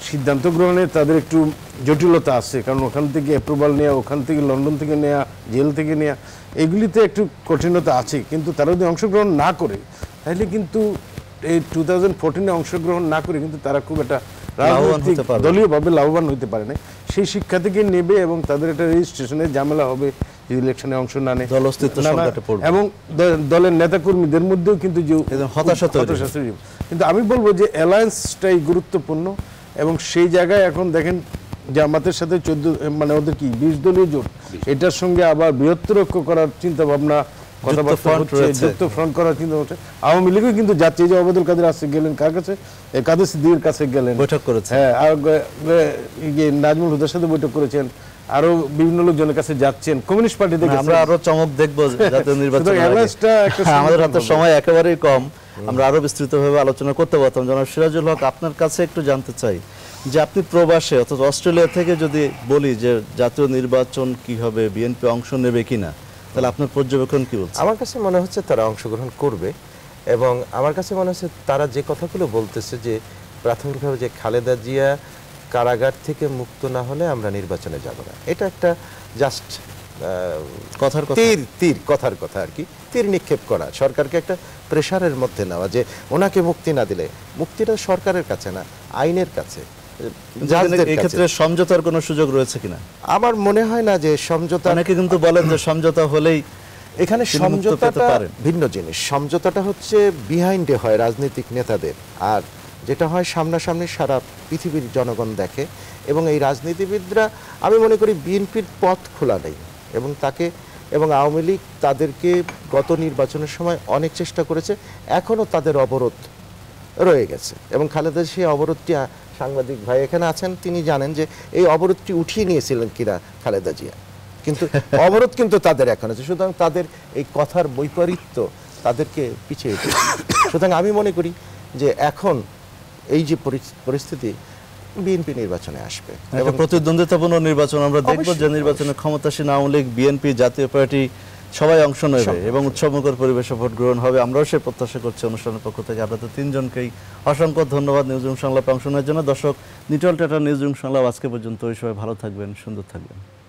সিদ্ধান্ত গ্রহণে তাদের একটু জটিলতা আছে কারণ ওখান থেকে অ্যাপ্রুভাল নেওয়া ওখান থেকে লন্ডন থেকে নেওয়া জেল থেকে নেওয়া এগুলিতে একটু কঠিনতা আছে কিন্তু তারা যদি অংশগ্রহণ না করে তাহলে কিন্তু এই টু থাউজেন্ড ফোরটিনে অংশগ্রহণ না করে কিন্তু তারা খুব একটা দলীয়ভাবে লাভবান হইতে পারে না সেই শিক্ষা থেকে নেবে এবং তাদের একটা রেজিস্ট্রেশনে ঝামেলা হবে ইলেকশনে অংশ না নেয় এবং দলের নেতাকর্মীদের মধ্যেও কিন্তু যে হতাশা কিন্তু আমি বলবো যে অ্যালায়েন্সটাই গুরুত্বপূর্ণ এবং সেই জায়গায় এখন দেখেন জামাতের সাথে চোদ্দ মানে ওদের কি বিশ দলীয় জোট এটার সঙ্গে আবার বৃহত্তর করার চিন্তা ভাবনা হ্যাঁ, আরো বিভিন্ন লোকজনের কাছে যাচ্ছেন কমিউনিস্ট পার্টি থেকে আমরা আরো চমক দেখবো *laughs* হ্যাঁ, আমাদের হাতে সময় একেবারেই কম আমরা আরো ভাবে আলোচনা করতে পারতাম জনাব সিরাজুল হক আপনার কাছে একটু জানতে চাই যে আপনি প্রবাসে অর্থাৎ অস্ট্রেলিয়া থেকে যদি বলি যে জাতীয় নির্বাচন কি হবে বিএনপি অংশ নেবে কিনা তাহলে আপনার পর্যবেক্ষণ কি বলছে আমার কাছে মনে হচ্ছে তারা অংশগ্রহণ করবে এবং আমার কাছে মনে হচ্ছে তারা যে কথাগুলো বলতেছে যে প্রাথমিকভাবে যে খালেদা জিয়া কারাগার থেকে মুক্ত না হলে আমরা নির্বাচনে যাব না এটা একটা জাস্ট কথার তীর তীর কথার কথা আর কি তীর নিক্ষেপ করা সরকারকে একটা প্রেশারের মধ্যে নেওয়া যে ওনাকে মুক্তি না দিলে মুক্তিটা সরকারের কাছে না আইনের কাছে এক্ষেত্রে সমঝোতার কোনো সুযোগ রয়েছে কিনা আমার মনে হয় না যে সমঝোতা অনেকে কিন্তু বলেন যে সমঝোতা হলেই এখানে সমঝোতাটা ভিন্ন জিনিস সমঝোতাটা হচ্ছে বিহাইন্ডে হয় রাজনৈতিক নেতাদের আর যেটা হয় সামনাসামনি সারা পৃথিবীর জনগণ দেখে এবং এই রাজনীতিবিদরা আমি মনে করি বিএনপির পথ খোলা নেই এবং তাকে এবং আওয়ামী লীগ তাদেরকে গত নির্বাচনের সময় অনেক চেষ্টা করেছে এখনও তাদের অবরোধ রয়ে গেছে এবং খালেদা সেই অবরোধটি সাংবাদিক ভাই এখানে আছেন তিনি জানেন যে এই অবরোধটি উঠিয়ে নিয়েছিলেন কিনা খালেদা জিয়া কিন্তু *laughs* অবরোধ কিন্তু তাদের এখন আছে সুতরাং তাদের এই কথার বৈপরীত্য তাদেরকে পিছিয়ে উঠেছে সুতরাং আমি মনে করি যে এখন এই যে পরিস্থিতি বিএনপি নির্বাচনে আসবে প্রতিদ্বন্দ্বিতাপূর্ণ নির্বাচন আমরা দেখব যে নির্বাচনে ক্ষমতাসীন আওয়ামী লীগ বিএনপি জাতীয় পার্টি সবাই অংশ নেবে এবং উৎসবমুখর পরিবেশে ভোট গ্রহণ হবে আমরাও সে প্রত্যাশা করছি অনুষ্ঠানের পক্ষ থেকে আপনাদের তিনজনকেই অসংখ্য ধন্যবাদ নিউজ রুম সংলাপে অংশ নেওয়ার জন্য দর্শক নিটল টাটা নিউজ রুম সংলাপ আজকে পর্যন্ত ওই সবাই ভালো থাকবেন সুন্দর থাকবেন